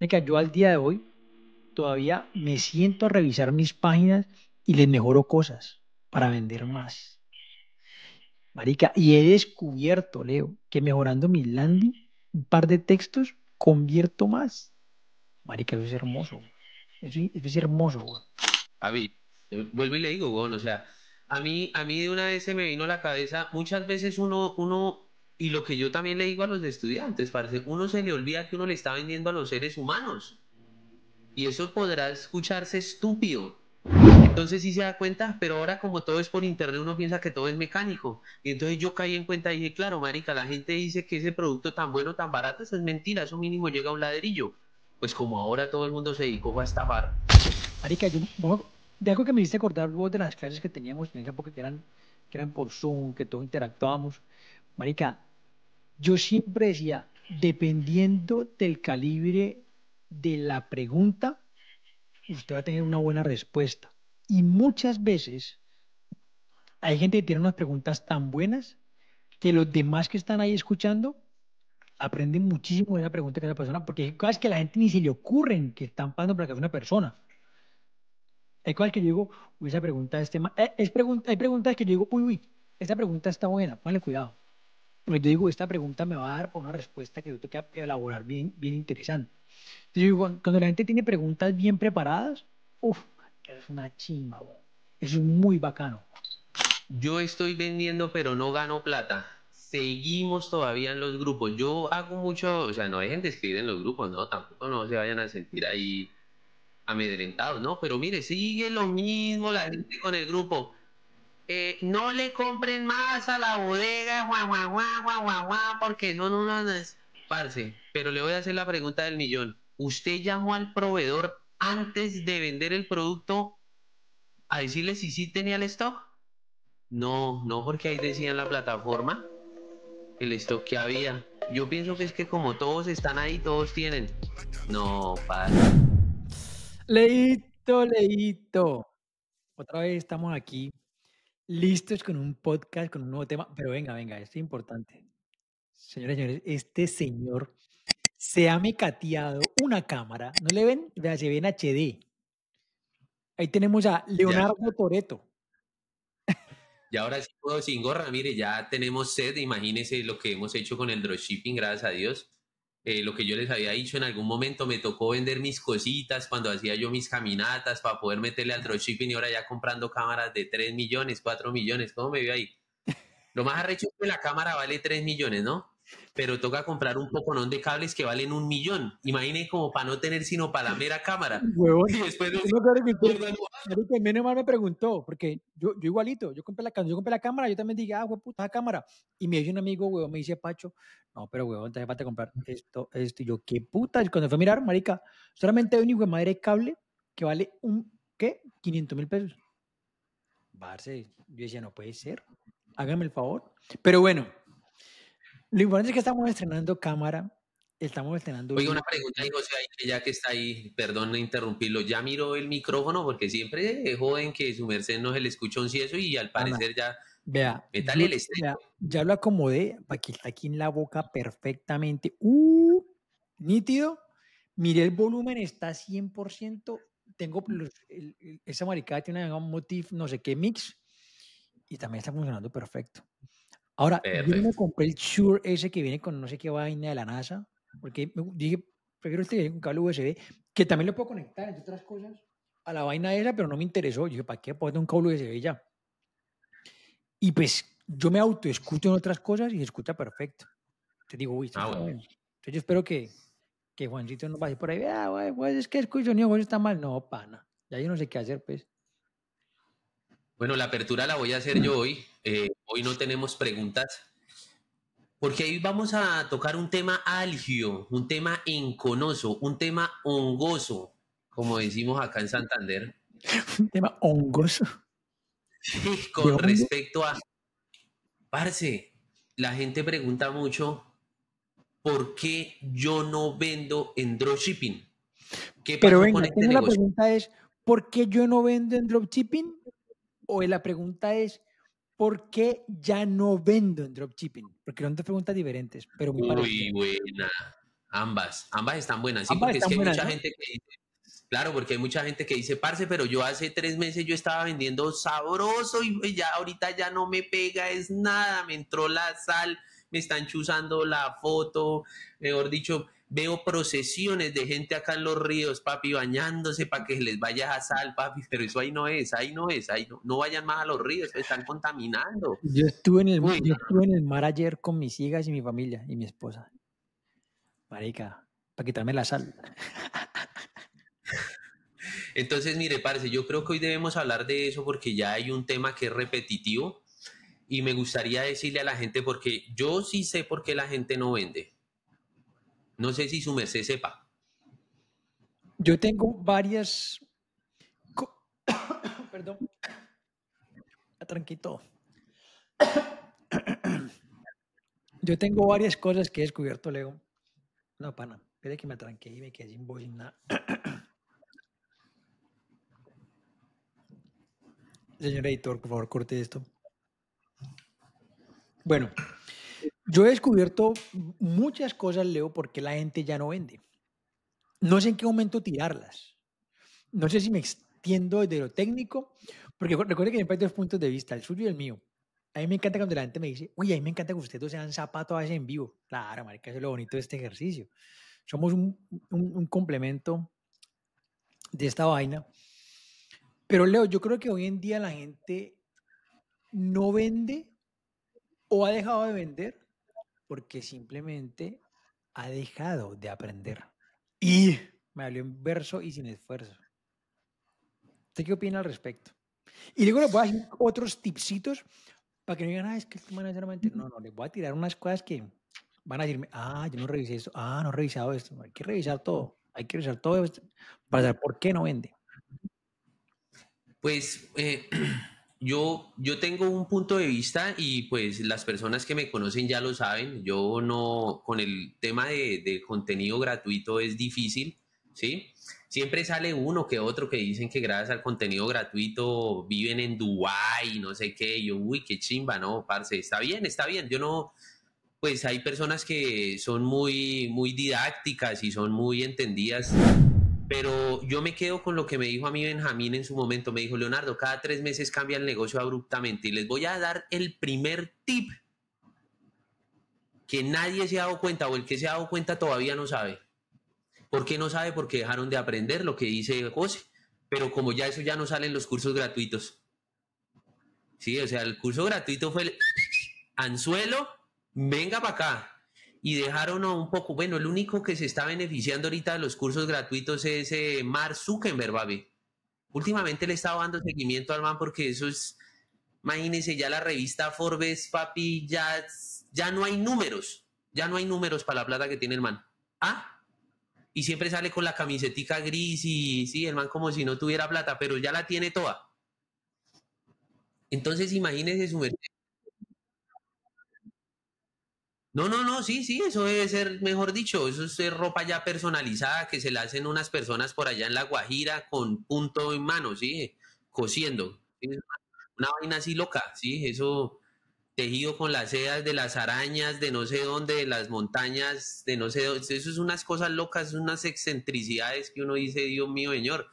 Venga, yo al día de hoy todavía me siento a revisar mis páginas y les mejoro cosas para vender más. Marica, y he descubierto, Leo, que mejorando mi landing, un par de textos, convierto más. Marica, eso es hermoso. Eso, es hermoso, güey. A mí, vuelvo y le digo, güey, o sea, a mí, a mí de una vez se me vino a la cabeza, muchas veces uno, uno y lo que yo también le digo a los estudiantes, parece, uno se le olvida que uno le está vendiendo a los seres humanos. Y eso podrá escucharse estúpido. Entonces sí se da cuenta, pero ahora como todo es por internet, uno piensa que todo es mecánico. Y entonces yo caí en cuenta y dije, claro, marica, la gente dice que ese producto tan bueno, tan barato, eso es mentira, eso mínimo llega a un ladrillo. Pues como ahora todo el mundo se dedicó a barra. Marica, yo, de algo que me hiciste acordar vos de las clases que teníamos en esa época eran, que eran por Zoom, que todos interactuábamos. Marica, yo siempre decía, dependiendo del calibre de la pregunta, usted va a tener una buena respuesta. Y muchas veces hay gente que tiene unas preguntas tan buenas que los demás que están ahí escuchando aprenden muchísimo de la pregunta que esa persona, porque hay cosas que a la gente ni se le ocurren que están pasando para que una persona. Hay cosas que yo digo, esa pregunta este eh, es tema. es pregunta, hay preguntas que yo digo, uy, uy, esta pregunta está buena, ponle cuidado. Pues yo digo, esta pregunta me va a dar una respuesta que yo tengo que elaborar bien, bien interesante. Yo digo, cuando la gente tiene preguntas bien preparadas, uff, es una chimba, es muy bacano. Yo estoy vendiendo, pero no gano plata. Seguimos todavía en los grupos. Yo hago mucho, o sea, no hay gente escribir en los grupos, no, tampoco no se vayan a sentir ahí amedrentados, ¿no? Pero mire, sigue lo mismo la gente con el grupo eh, no le compren más a la bodega, guau, guau, guau, guau, porque no, no, no, Parce, pero le voy a hacer la pregunta del millón. ¿Usted llamó al proveedor antes de vender el producto a decirle si sí tenía el stock? No, no, porque ahí decía en la plataforma el stock que había. Yo pienso que es que como todos están ahí, todos tienen. No, parce. Leito, leíto. Otra vez estamos aquí listos con un podcast, con un nuevo tema, pero venga, venga, esto es importante. Señores, señores, este señor se ha mecateado una cámara, ¿no le ven? Vea, se ve en HD. Ahí tenemos a Leonardo Toreto. Y ahora sí puedo sin gorra, mire, ya tenemos sed, imagínense lo que hemos hecho con el dropshipping, gracias a Dios. Eh, lo que yo les había dicho en algún momento, me tocó vender mis cositas cuando hacía yo mis caminatas para poder meterle al dropshipping y ahora ya comprando cámaras de 3 millones, 4 millones, ¿cómo me veo ahí? Lo más arrecho es que la cámara vale 3 millones, ¿no? pero toca comprar un poconón de cables que valen un millón. imagínense como para no tener sino para la mera cámara. Huevón. Y después no, mal me preguntó, porque yo, yo igualito, yo compré la yo compré la cámara, yo también dije, ah, huevón, puta cámara. Y me dice un amigo, huevón, me dice Pacho, no, pero huevón, te a comprar esto, esto. Y yo, qué puta. Y cuando fue a mirar, marica, solamente hay un hijo de madre de cable que vale un, ¿qué? 500 mil pesos. Barce, yo decía, no puede ser. Hágame el favor. Pero bueno, lo importante es que estamos estrenando cámara. Estamos estrenando. Oiga, una pregunta, José, ya que está ahí, perdón de interrumpirlo, ya miró el micrófono porque siempre es eh, joven que su merced no se le escucha un eso y al parecer ya. Vea, el ya lo acomodé para que está aquí en la boca perfectamente. ¡Uh! Nítido. Miré el volumen, está 100%. Tengo mm. esa maricada tiene un motif, no sé qué mix y también está funcionando perfecto. Ahora, yo me compré el Shure ese que viene con no sé qué vaina de la NASA, porque dije, prefiero este con cable USB, que también lo puedo conectar, entre otras cosas, a la vaina esa, pero no me interesó. Yo dije, ¿para qué poner un cable USB ya? Y pues yo me auto escucho en otras cosas y se escucha perfecto. Te digo, uy, ah, Entonces yo espero que, que Juancito no pase por ahí, ah, güey, es que escucho, ni está mal. No, pana, ya yo no sé qué hacer, pues. Bueno, la apertura la voy a hacer yo hoy. Eh, hoy no tenemos preguntas, porque hoy vamos a tocar un tema algio, un tema enconoso, un tema hongoso, como decimos acá en Santander. Un tema hongoso. Sí, con respecto a. Parce, la gente pregunta mucho por qué yo no vendo en dropshipping. ¿Qué Pero venga, este la pregunta es: ¿por qué yo no vendo en dropshipping? o la pregunta es, ¿por qué ya no vendo en dropshipping? Porque son dos preguntas diferentes, pero muy buena. Ambas, ambas están buenas, sí, porque es que hay mucha gente que claro, porque hay mucha gente que dice, parce, pero yo hace tres meses yo estaba vendiendo sabroso y ya ahorita ya no me pega, es nada, me entró la sal, me están chuzando la foto, mejor dicho, veo procesiones de gente acá en los ríos, papi, bañándose para que les vaya a sal, papi, pero eso ahí no es, ahí no es, ahí no, no vayan más a los ríos, están contaminando. Yo estuve en el, en mar ayer con mis hijas y mi familia y mi esposa. Marica, para quitarme la sal. Entonces, mire, parece, yo creo que hoy debemos hablar de eso porque ya hay un tema que es repetitivo y me gustaría decirle a la gente porque yo sí sé por qué la gente no vende. No sé si su merced sepa. Yo tengo varias... Perdón. Tranquito. Yo tengo varias cosas que he descubierto, Leo. No, pana, Espera que me atranque y me quedé sin voz, nada. Señor editor, por favor, corte esto. Bueno, yo he descubierto muchas cosas, Leo, porque la gente ya no vende. No sé en qué momento tirarlas. No sé si me extiendo desde lo técnico, porque recuerde que siempre hay dos puntos de vista, el suyo y el mío. A mí me encanta cuando la gente me dice, uy, a mí me encanta que ustedes dos sean zapatos a veces en vivo. Claro, marica, eso es lo bonito de este ejercicio. Somos un, un complemento de esta vaina. Pero Leo, yo creo que hoy en día la gente no vende o ha dejado de vender porque simplemente ha dejado de aprender. Y me habló en verso y sin esfuerzo. ¿Usted qué opina al respecto? Y luego le voy a decir otros tipsitos para que no digan, ah, es que este no No, no, le voy a tirar unas cosas que van a decirme, ah, yo no revisé esto, ah, no he revisado esto. Hay que revisar todo, hay que revisar todo para saber por qué no vende. Pues eh, yo, yo tengo un punto de vista y pues las personas que me conocen ya lo saben, yo no, con el tema de, contenido gratuito es difícil, ¿sí? Siempre sale uno que otro que dicen que gracias al contenido gratuito viven en Dubái, no sé qué, yo, uy, qué chimba, ¿no? Parce, está bien, está bien, yo no, pues hay personas que son muy, muy didácticas y son muy entendidas. Pero yo me quedo con lo que me dijo a mí Benjamín en su momento. Me dijo, Leonardo, cada tres meses cambia el negocio abruptamente. Y les voy a dar el primer tip que nadie se ha dado cuenta o el que se ha dado cuenta todavía no sabe. ¿Por qué no sabe? Porque dejaron de aprender lo que dice José. Pero como ya eso ya no salen los cursos gratuitos. Sí, o sea, el curso gratuito fue el anzuelo, venga para acá y dejaron a un poco, bueno, el único que se está beneficiando ahorita de los cursos gratuitos es Mar eh, mar Zuckerberg, babe. Últimamente le estaba dando seguimiento al man porque eso es, imagínense, ya la revista Forbes, papi, ya, ya no hay números, ya no hay números para la plata que tiene el man. Ah, y siempre sale con la camisetica gris y sí, el man como si no tuviera plata, pero ya la tiene toda. Entonces imagínense su merced no, no, no, sí, sí, eso debe ser, mejor dicho, eso es ropa ya personalizada que se la hacen unas personas por allá en La Guajira con punto en mano, sí, cosiendo. Una vaina así loca, sí, eso tejido con las sedas de las arañas, de no sé dónde, de las montañas, de no sé dónde. Eso es unas cosas locas, unas excentricidades que uno dice, Dios mío, señor.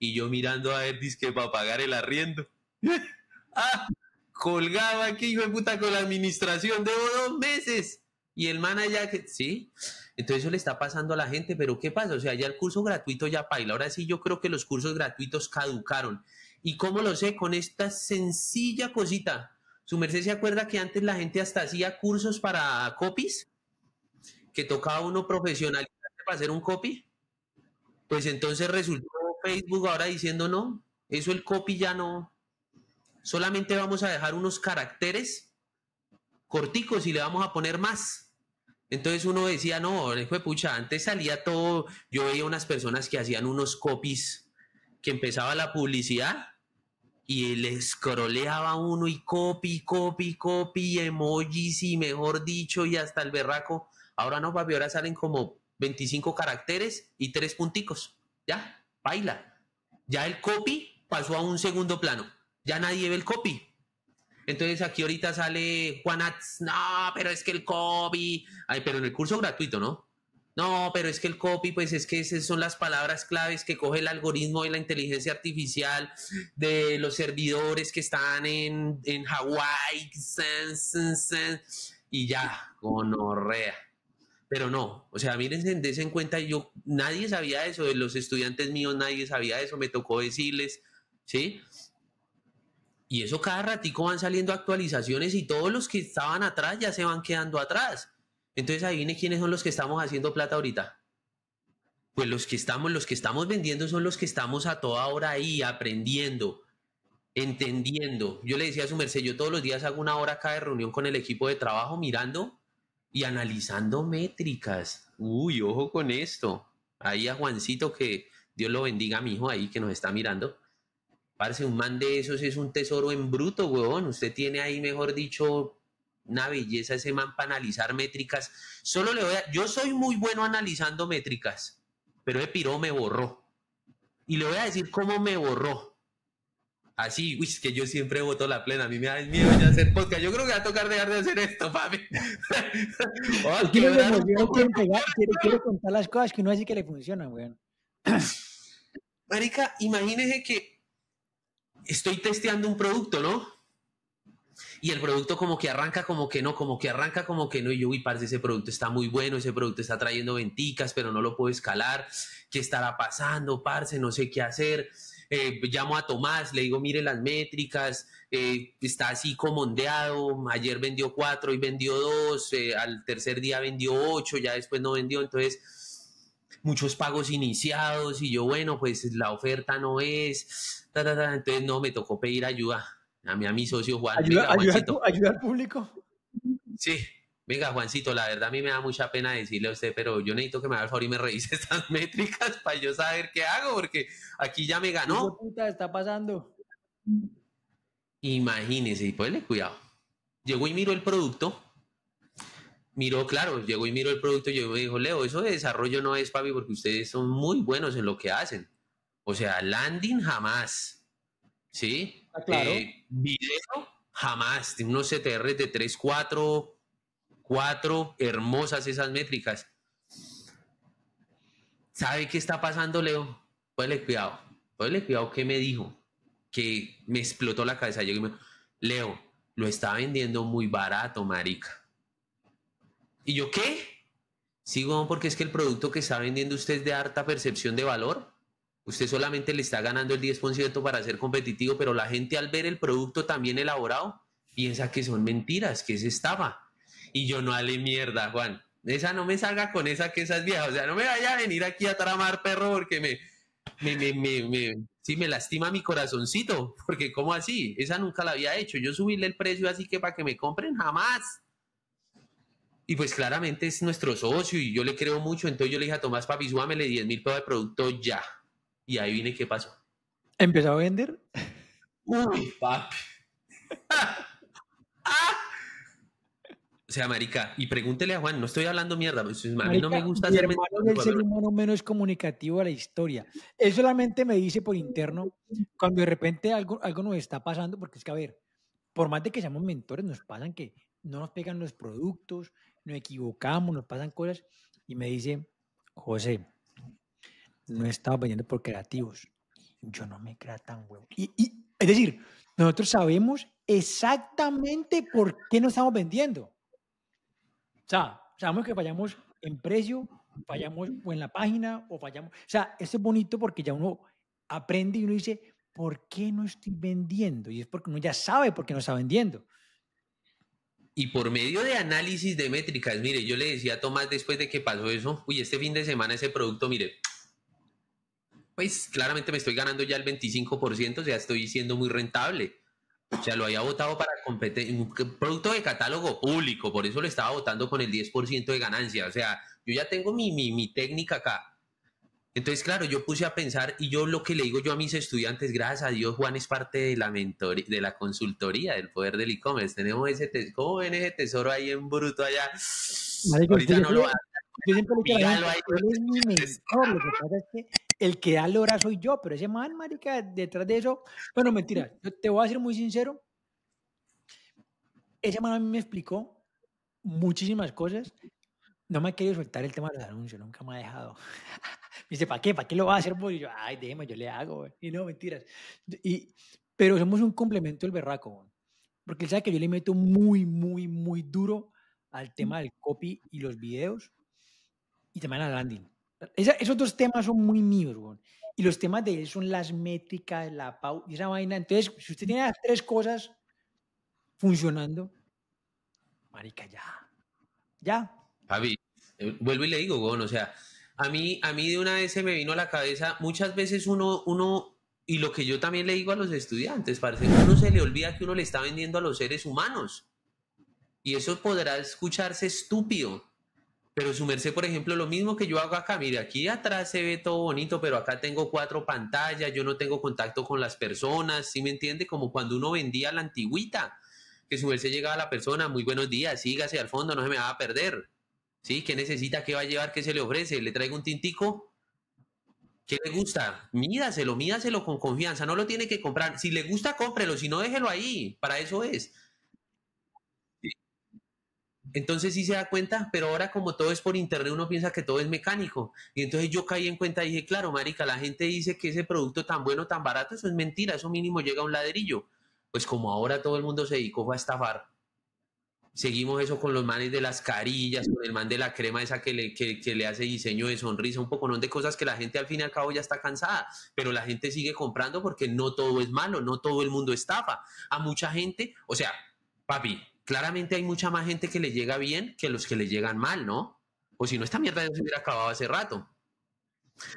Y yo mirando a ver, va a pagar el arriendo. ¡Ah! Colgaba aquí, hijo de puta, con la administración. Debo dos meses y el manager, sí. Entonces eso le está pasando a la gente, pero ¿qué pasa? O sea, ya el curso gratuito ya paila. Ahora sí yo creo que los cursos gratuitos caducaron. ¿Y cómo lo sé? Con esta sencilla cosita. Su merced se acuerda que antes la gente hasta hacía cursos para copies, que tocaba uno profesional para hacer un copy. Pues entonces resultó Facebook ahora diciendo no, eso el copy ya no. Solamente vamos a dejar unos caracteres corticos y le vamos a poner más. Entonces uno decía, no, hijo de pucha, antes salía todo, yo veía unas personas que hacían unos copies, que empezaba la publicidad y le escroleaba uno y copy, copy, copy, emojis y mejor dicho y hasta el berraco. Ahora no, papi, ahora salen como 25 caracteres y tres punticos. Ya, baila. Ya el copy pasó a un segundo plano. Ya nadie ve el copy. Entonces aquí ahorita sale Juan no, pero es que el copy, ay, pero en el curso gratuito, ¿no? No, pero es que el copy, pues es que esas son las palabras claves que coge el algoritmo de la inteligencia artificial de los servidores que están en, en Hawái y ya, gonorrea. Pero no, o sea, miren, dense en cuenta, yo, nadie sabía eso, de los estudiantes míos nadie sabía eso, me tocó decirles, ¿sí? Y eso cada ratico van saliendo actualizaciones y todos los que estaban atrás ya se van quedando atrás. Entonces adivine quiénes son los que estamos haciendo plata ahorita. Pues los que estamos, los que estamos vendiendo son los que estamos a toda hora ahí aprendiendo, entendiendo. Yo le decía a su merced, yo todos los días hago una hora acá de reunión con el equipo de trabajo mirando y analizando métricas. Uy, ojo con esto. Ahí a Juancito que Dios lo bendiga mi hijo ahí que nos está mirando parece un man de esos es un tesoro en bruto, huevón. Usted tiene ahí, mejor dicho, una belleza ese man para analizar métricas. Solo le voy a... Yo soy muy bueno analizando métricas, pero el me borró. Y le voy a decir cómo me borró. Así, uy, es que yo siempre voto la plena. A mí me da miedo ya hacer podcast. Yo creo que va a tocar dejar de hacer esto, papi. que quiero, quiero contar las cosas que uno y que le funcionan, weón. Marica, imagínese que estoy testeando un producto, ¿no? Y el producto como que arranca, como que no, como que arranca, como que no. Y yo, uy, parce, ese producto está muy bueno, ese producto está trayendo venticas, pero no lo puedo escalar. ¿Qué estará pasando, parce? No sé qué hacer. Eh, llamo a Tomás, le digo, mire las métricas, eh, está así como ondeado, ayer vendió cuatro hoy vendió dos, eh, al tercer día vendió ocho, ya después no vendió, entonces muchos pagos iniciados y yo, bueno, pues la oferta no es, entonces, no, me tocó pedir ayuda a mi, a socio Juan. ¿Ayuda, al público? Sí, Venga, Juancito, la verdad a mí me da mucha pena decirle a usted, pero yo necesito que me haga el favor y me revise estas métricas para yo saber qué hago, porque aquí ya me ganó. ¿Qué está pasando? Imagínese, ponle cuidado. Llegó y miró el producto. Miró, claro, llegó y miró el producto y yo me dijo, Leo, eso de desarrollo no es, papi, porque ustedes son muy buenos en lo que hacen. O sea, landing jamás. ¿Sí? Ah, claro. Eh, video jamás. Tiene unos CTR de 3, 4, 4. Hermosas esas métricas. ¿Sabe qué está pasando, Leo? Ponle cuidado. Ponle cuidado ¿qué me dijo. Que me explotó la cabeza. Yo Leo, lo está vendiendo muy barato, marica. ¿Y yo qué? Sigo, sí, porque es que el producto que está vendiendo usted es de harta percepción de valor. Usted solamente le está ganando el 10% para ser competitivo, pero la gente al ver el producto también elaborado piensa que son mentiras, que es estafa. Y yo no le mierda, Juan. Esa no me salga con esa que esas viejas. O sea, no me vaya a venir aquí a tramar perro porque me, me, me, me lastima mi corazoncito. Porque, ¿cómo así? Esa nunca la había hecho. Yo subíle el precio así que para que me compren, jamás. Y pues claramente es nuestro socio y yo le creo mucho. Entonces yo le dije a Tomás, papi, súbamele 10 mil pesos de producto ya. Y ahí viene, ¿qué pasó? ¿Empezó a vender? Uy, papi. O sea, marica, y pregúntele a Juan, no estoy hablando mierda, pues, a mí no me gusta el ser humano menos comunicativo a la historia. Él solamente me dice por interno cuando de repente algo, algo nos está pasando, porque es que, a ver, por más de que seamos mentores, nos pasan que no nos pegan los productos, nos equivocamos, nos pasan cosas, y me dice, José, no estaba vendiendo por creativos. Yo no me crea tan huevo. Y, es decir, nosotros sabemos exactamente por qué no estamos vendiendo. O sea, sabemos que fallamos en precio, fallamos o en la página o fallamos. O sea, esto es bonito porque ya uno aprende y uno dice, ¿por qué no estoy vendiendo? Y es porque uno ya sabe por qué no está vendiendo. Y por medio de análisis de métricas, mire, yo le decía a Tomás después de que pasó eso, uy, este fin de semana ese producto, mire, pues claramente me estoy ganando ya el 25%, o sea, estoy siendo muy rentable. O sea, lo había votado para competir, un producto de catálogo público, por eso lo estaba votando con el 10% de ganancia. O sea, yo ya tengo mi, técnica acá. Entonces, claro, yo puse a pensar y yo lo que le digo yo a mis estudiantes, gracias a Dios, Juan es parte de la mentoría, de la consultoría del poder del e-commerce. Tenemos ese tesoro, ese tesoro ahí en bruto allá? Yo siempre lo el que da la hora soy yo, pero ese man, marica, detrás de eso, bueno, mentira, yo te voy a ser muy sincero, ese man a mí me explicó muchísimas cosas, no me ha querido soltar el tema de los anuncios, nunca me ha dejado. me dice, ¿para qué? ¿Para qué lo va a hacer Y yo, ay, déjeme, yo le hago, y no, mentiras. Y, pero somos un complemento el berraco, porque él sabe que yo le meto muy, muy, muy duro al tema mm. del copy y los videos y también al landing esos dos temas son muy míos, Y los temas de él son las métricas, la pau y esa vaina. Entonces, si usted tiene las tres cosas funcionando, marica, ya. Ya. Javi, eh, vuelvo y le digo, o sea, a mí, a mí de una vez se me vino a la cabeza, muchas veces uno, uno, y lo que yo también le digo a los estudiantes, parece que uno se le olvida que uno le está vendiendo a los seres humanos. Y eso podrá escucharse estúpido, pero su merced, por ejemplo, lo mismo que yo hago acá, mire, aquí atrás se ve todo bonito, pero acá tengo cuatro pantallas, yo no tengo contacto con las personas, ¿sí me entiende? Como cuando uno vendía la antigüita, que su merced llegaba a la persona, muy buenos días, sígase al fondo, no se me va a perder. ¿Sí? ¿Qué necesita? ¿Qué va a llevar? ¿Qué se le ofrece? ¿Le traigo un tintico? ¿Qué le gusta? Mídaselo, mídaselo con confianza, no lo tiene que comprar. Si le gusta, cómprelo, si no, déjelo ahí, para eso es. Entonces sí se da cuenta, pero ahora como todo es por internet, uno piensa que todo es mecánico. Y entonces yo caí en cuenta y dije, claro, marica, la gente dice que ese producto tan bueno, tan barato, eso es mentira, eso mínimo llega a un ladrillo. Pues como ahora todo el mundo se dedicó a estafar, seguimos eso con los manes de las carillas, con el man de la crema esa que le, que le hace diseño de sonrisa, un poco ¿no? de cosas que la gente al fin y al cabo ya está cansada, pero la gente sigue comprando porque no todo es malo, no todo el mundo estafa. A mucha gente, o sea, papi, claramente hay mucha más gente que le llega bien que los que le llegan mal, ¿no? O si no, esta mierda ya se hubiera acabado hace rato.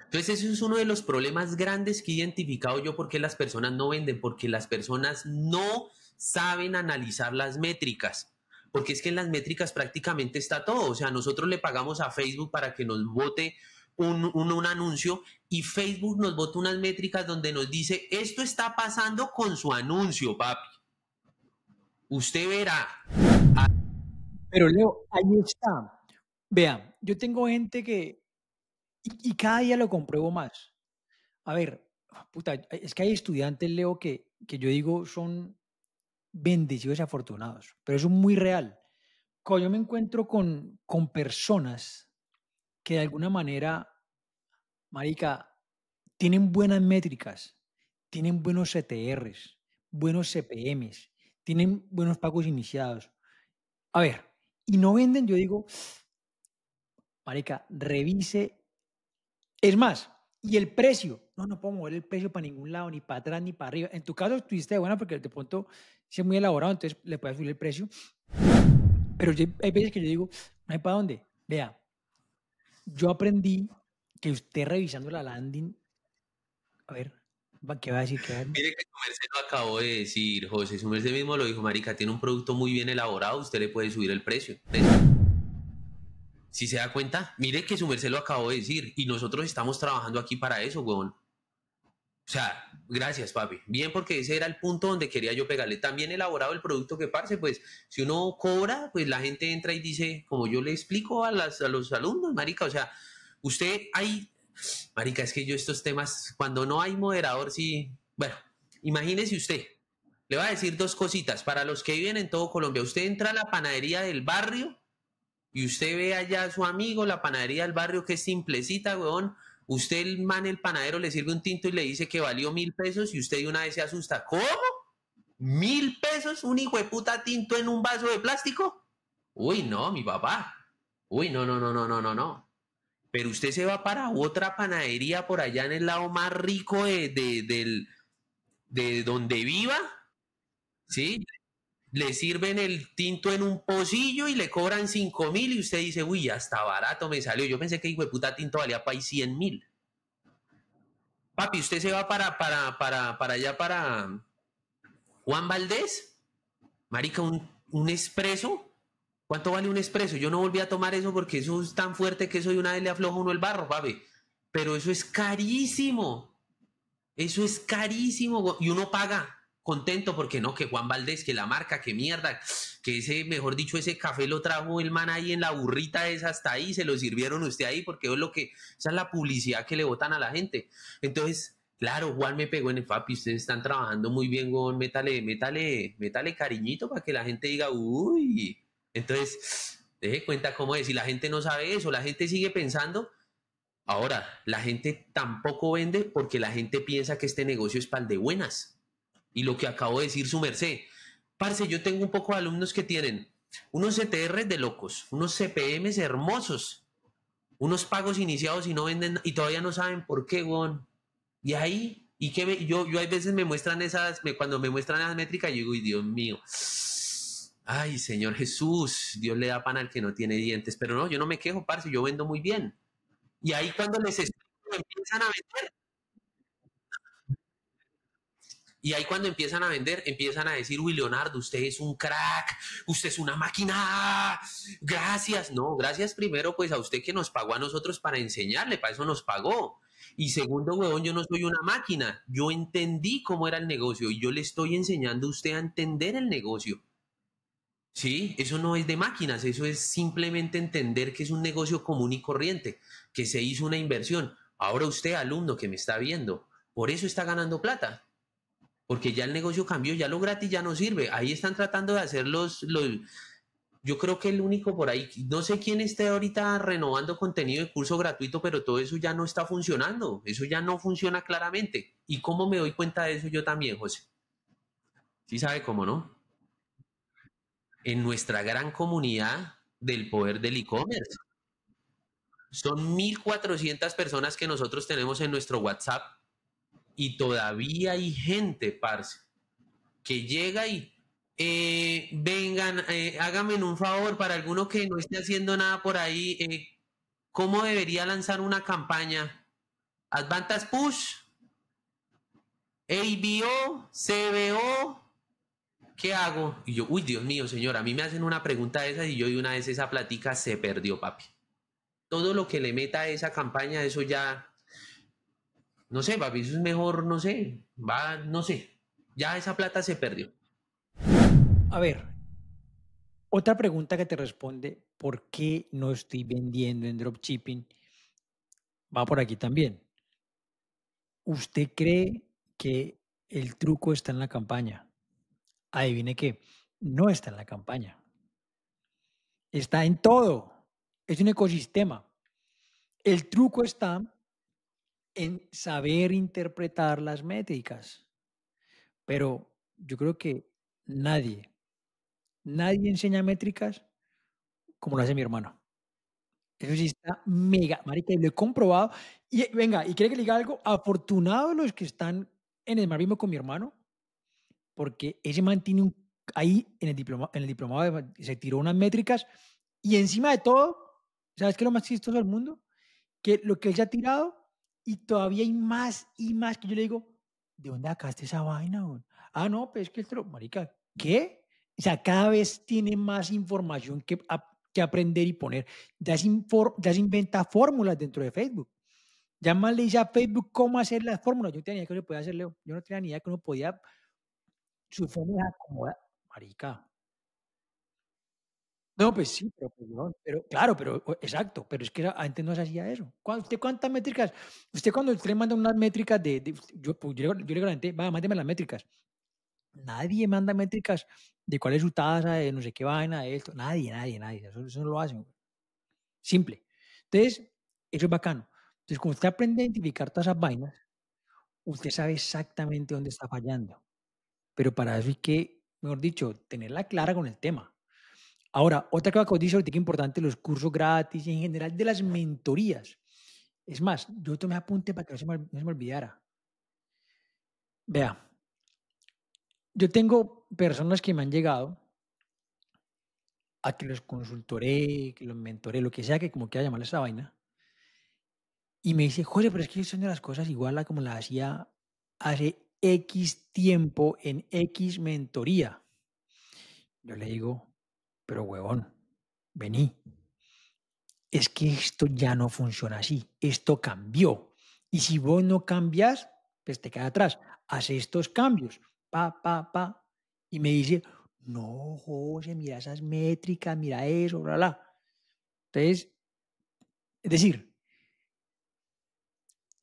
Entonces, ese es uno de los problemas grandes que he identificado yo por qué las personas no venden, porque las personas no saben analizar las métricas. Porque es que en las métricas prácticamente está todo. O sea, nosotros le pagamos a Facebook para que nos vote un, anuncio y Facebook nos vota unas métricas donde nos dice, esto está pasando con su anuncio, papi usted verá. Pero Leo, ahí está. Vean, yo tengo gente que, y, cada día lo compruebo más. A ver, puta, es que hay estudiantes, Leo, que, yo digo son bendecidos y afortunados, pero eso es muy real. Cuando yo me encuentro con, con personas que de alguna manera, marica, tienen buenas métricas, tienen buenos CTRs, e buenos CPMs, e tienen buenos pagos iniciados. A ver, y no venden, yo digo, marica, revise. Es más, y el precio. No, no puedo mover el precio para ningún lado, ni para atrás, ni para arriba. En tu caso, tuviste buena porque de pronto es muy elaborado, entonces le puedes subir el precio. Pero hay veces que yo digo, no hay para dónde. Vea, yo aprendí que usted revisando la landing, a ver, ¿Qué va a decir? Mire que su merced lo acabo de decir, José. Su Mercedes mismo lo dijo, Marica, tiene un producto muy bien elaborado, usted le puede subir el precio. Pues, si se da cuenta, mire que su se lo acabo de decir y nosotros estamos trabajando aquí para eso, huevón. O sea, gracias, papi. Bien, porque ese era el punto donde quería yo pegarle. También elaborado el producto que parce, pues si uno cobra, pues la gente entra y dice, como yo le explico a, a los alumnos, marica, o sea, usted hay Marica, es que yo estos temas, cuando no hay moderador, sí. Bueno, imagínese usted, le va a decir dos cositas. Para los que viven en todo Colombia, usted entra a la panadería del barrio y usted ve allá a su amigo, la panadería del barrio, que es simplecita, weón. Usted, el man, el panadero, le sirve un tinto y le dice que valió mil pesos y usted de una vez se asusta. ¿Cómo? ¿Mil pesos? ¿Un hijo de puta tinto en un vaso de plástico? Uy, no, mi papá. Uy, no, no, no, no, no, no, no pero usted se va para otra panadería por allá en el lado más rico de, de, donde viva, ¿sí? Le sirven el tinto en un pocillo y le cobran 5 mil y usted dice, uy, hasta barato me salió. Yo pensé que hijo de puta tinto valía para 100 mil. Papi, usted se va para, para, para, allá, para Juan Valdés, marica, un, un expreso ¿Cuánto vale un expreso? Yo no volví a tomar eso porque eso es tan fuerte que eso de una vez le aflojo uno el barro, papi. Pero eso es carísimo. Eso es carísimo. Y uno paga contento porque no, que Juan Valdés, que la marca, que mierda, que ese, mejor dicho, ese café lo trajo el man ahí en la burrita esa hasta ahí, se lo sirvieron usted ahí porque es lo que, esa es la publicidad que le botan a la gente. Entonces, claro, Juan me pegó en el papi, ustedes están trabajando muy bien, Juan, métale, métale, métale cariñito para que la gente diga, uy, entonces, deje cuenta cómo es. Si la gente no sabe eso, la gente sigue pensando. Ahora, la gente tampoco vende porque la gente piensa que este negocio es pal de buenas. Y lo que acabo de decir su merced. Parce, yo tengo un poco de alumnos que tienen unos CTR de locos, unos CPMs hermosos, unos pagos iniciados y no venden y todavía no saben por qué, weón. Y ahí, y que yo, yo hay veces me muestran esas, cuando me muestran las métricas, yo digo, Dios mío, ay, Señor Jesús, Dios le da pan al que no tiene dientes. Pero no, yo no me quejo, parce, yo vendo muy bien. Y ahí cuando les empiezan a vender. Y ahí cuando empiezan a vender, empiezan a decir, uy, Leonardo, usted es un crack, usted es una máquina, gracias. No, gracias primero pues a usted que nos pagó a nosotros para enseñarle, para eso nos pagó. Y segundo, huevón, yo no soy una máquina, yo entendí cómo era el negocio y yo le estoy enseñando a usted a entender el negocio. Sí, eso no es de máquinas, eso es simplemente entender que es un negocio común y corriente, que se hizo una inversión. Ahora usted, alumno que me está viendo, por eso está ganando plata, porque ya el negocio cambió, ya lo gratis ya no sirve. Ahí están tratando de hacer los, yo creo que el único por ahí, no sé quién esté ahorita renovando contenido de curso gratuito, pero todo eso ya no está funcionando, eso ya no funciona claramente. ¿Y cómo me doy cuenta de eso yo también, José? Sí sabe cómo, ¿no? en nuestra gran comunidad del poder del e-commerce. Son 1.400 personas que nosotros tenemos en nuestro WhatsApp y todavía hay gente, parce, que llega y eh, vengan, eh, háganme un favor para alguno que no esté haciendo nada por ahí. Eh, ¿Cómo debería lanzar una campaña? Advantage Push, ABO, CBO, ¿qué hago? Y yo, uy, Dios mío, señor, a mí me hacen una pregunta de esas y yo de una vez esa platica se perdió, papi. Todo lo que le meta a esa campaña, eso ya, no sé, papi, eso es mejor, no sé, va, no sé, ya esa plata se perdió. A ver, otra pregunta que te responde, ¿por qué no estoy vendiendo en dropshipping? Va por aquí también. ¿Usted cree que el truco está en la campaña? adivine que no está en la campaña. Está en todo. Es un ecosistema. El truco está en saber interpretar las métricas. Pero yo creo que nadie, nadie enseña métricas como lo hace mi hermano. Eso sí está mega, marica, lo he comprobado. Y venga, y quiere que le diga algo, afortunados los que están en el mismo con mi hermano, porque ese man tiene un, ahí en el, diploma, en el diplomado se tiró unas métricas y encima de todo, ¿sabes qué es lo más chistoso del mundo? Que lo que él se ha tirado y todavía hay más y más que yo le digo, ¿de dónde sacaste esa vaina? Ah, no, pues es que el tro... Marica, ¿qué? O sea, cada vez tiene más información que, que aprender y poner. Ya se, inventa fórmulas dentro de Facebook. Ya más le dice a Facebook cómo hacer las fórmulas. Yo tenía que no podía hacer, Leo. Yo no tenía ni idea que uno podía su es como, marica. No, pues sí, pero, perdón, pues, pero claro, pero exacto, pero es que antes no se hacía eso. ¿Usted cuántas métricas? Usted cuando usted le manda unas métricas de, pues, yo, yo, le digo a la gente, va, mándeme las métricas. Nadie manda métricas de cuál es su tasa, de no sé qué vaina, de esto. Nadie, nadie, nadie. Eso, eso no lo hacen. Simple. Entonces, eso es bacano. Entonces, cuando usted aprende a identificar todas esas vainas, usted sabe exactamente dónde está fallando. Pero para eso hay que, mejor dicho, tenerla clara con el tema. Ahora, otra cosa que os dije ahorita que importante, los cursos gratis y en general de las mentorías. Es más, yo tomé apunte para que no se me, olvidara. Vea, yo tengo personas que me han llegado a que los consultoré, que los mentoré, lo que sea que como quiera llamarle esa vaina. Y me dice, José, pero es que son de las cosas igual a como la hacía hace X tiempo en X mentoría. Yo le digo, pero huevón, vení. Es que esto ya no funciona así, esto cambió. Y si vos no cambias, pues te queda atrás. hace estos cambios, pa, pa, pa. Y me dice, no, José, mira esas métricas, mira eso, bla, bla. Entonces, es decir,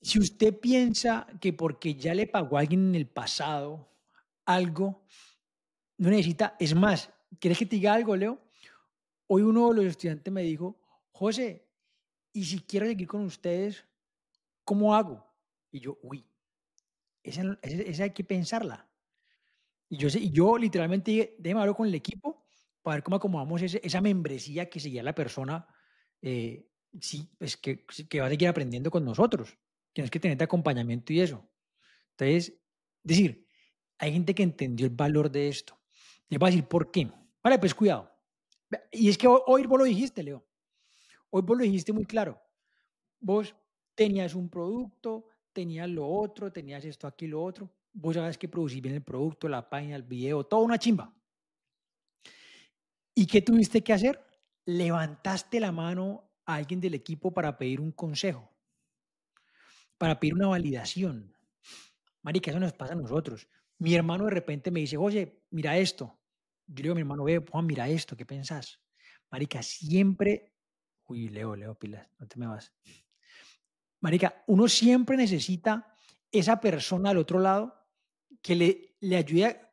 si usted piensa que porque ya le pagó a alguien en el pasado algo, no necesita, es más, ¿quieres que te diga algo, Leo? Hoy uno de los estudiantes me dijo, José, ¿y si quiero seguir con ustedes, cómo hago? Y yo, uy, esa, hay que pensarla. Y yo, yo literalmente dije, déjeme hablar con el equipo para ver cómo acomodamos esa membresía que seguía la persona eh, sí, pues que, que va a seguir aprendiendo con nosotros tienes que tener acompañamiento y eso. Entonces, decir, hay gente que entendió el valor de esto. Les voy a decir por qué. Vale, pues cuidado. Y es que hoy vos lo dijiste, Leo. Hoy vos lo dijiste muy claro. Vos tenías un producto, tenías lo otro, tenías esto aquí, lo otro. Vos sabes que producir bien el producto, la página, el video, toda una chimba. ¿Y qué tuviste que hacer? Levantaste la mano a alguien del equipo para pedir un consejo para pedir una validación. Marica, eso nos pasa a nosotros. Mi hermano de repente me dice, oye, mira esto. Yo le digo a mi hermano, ve, Juan, mira esto, ¿qué pensás? Marica, siempre. Uy, Leo, Leo, pilas, no te me vas. Marica, uno siempre necesita esa persona al otro lado que le, le ayude a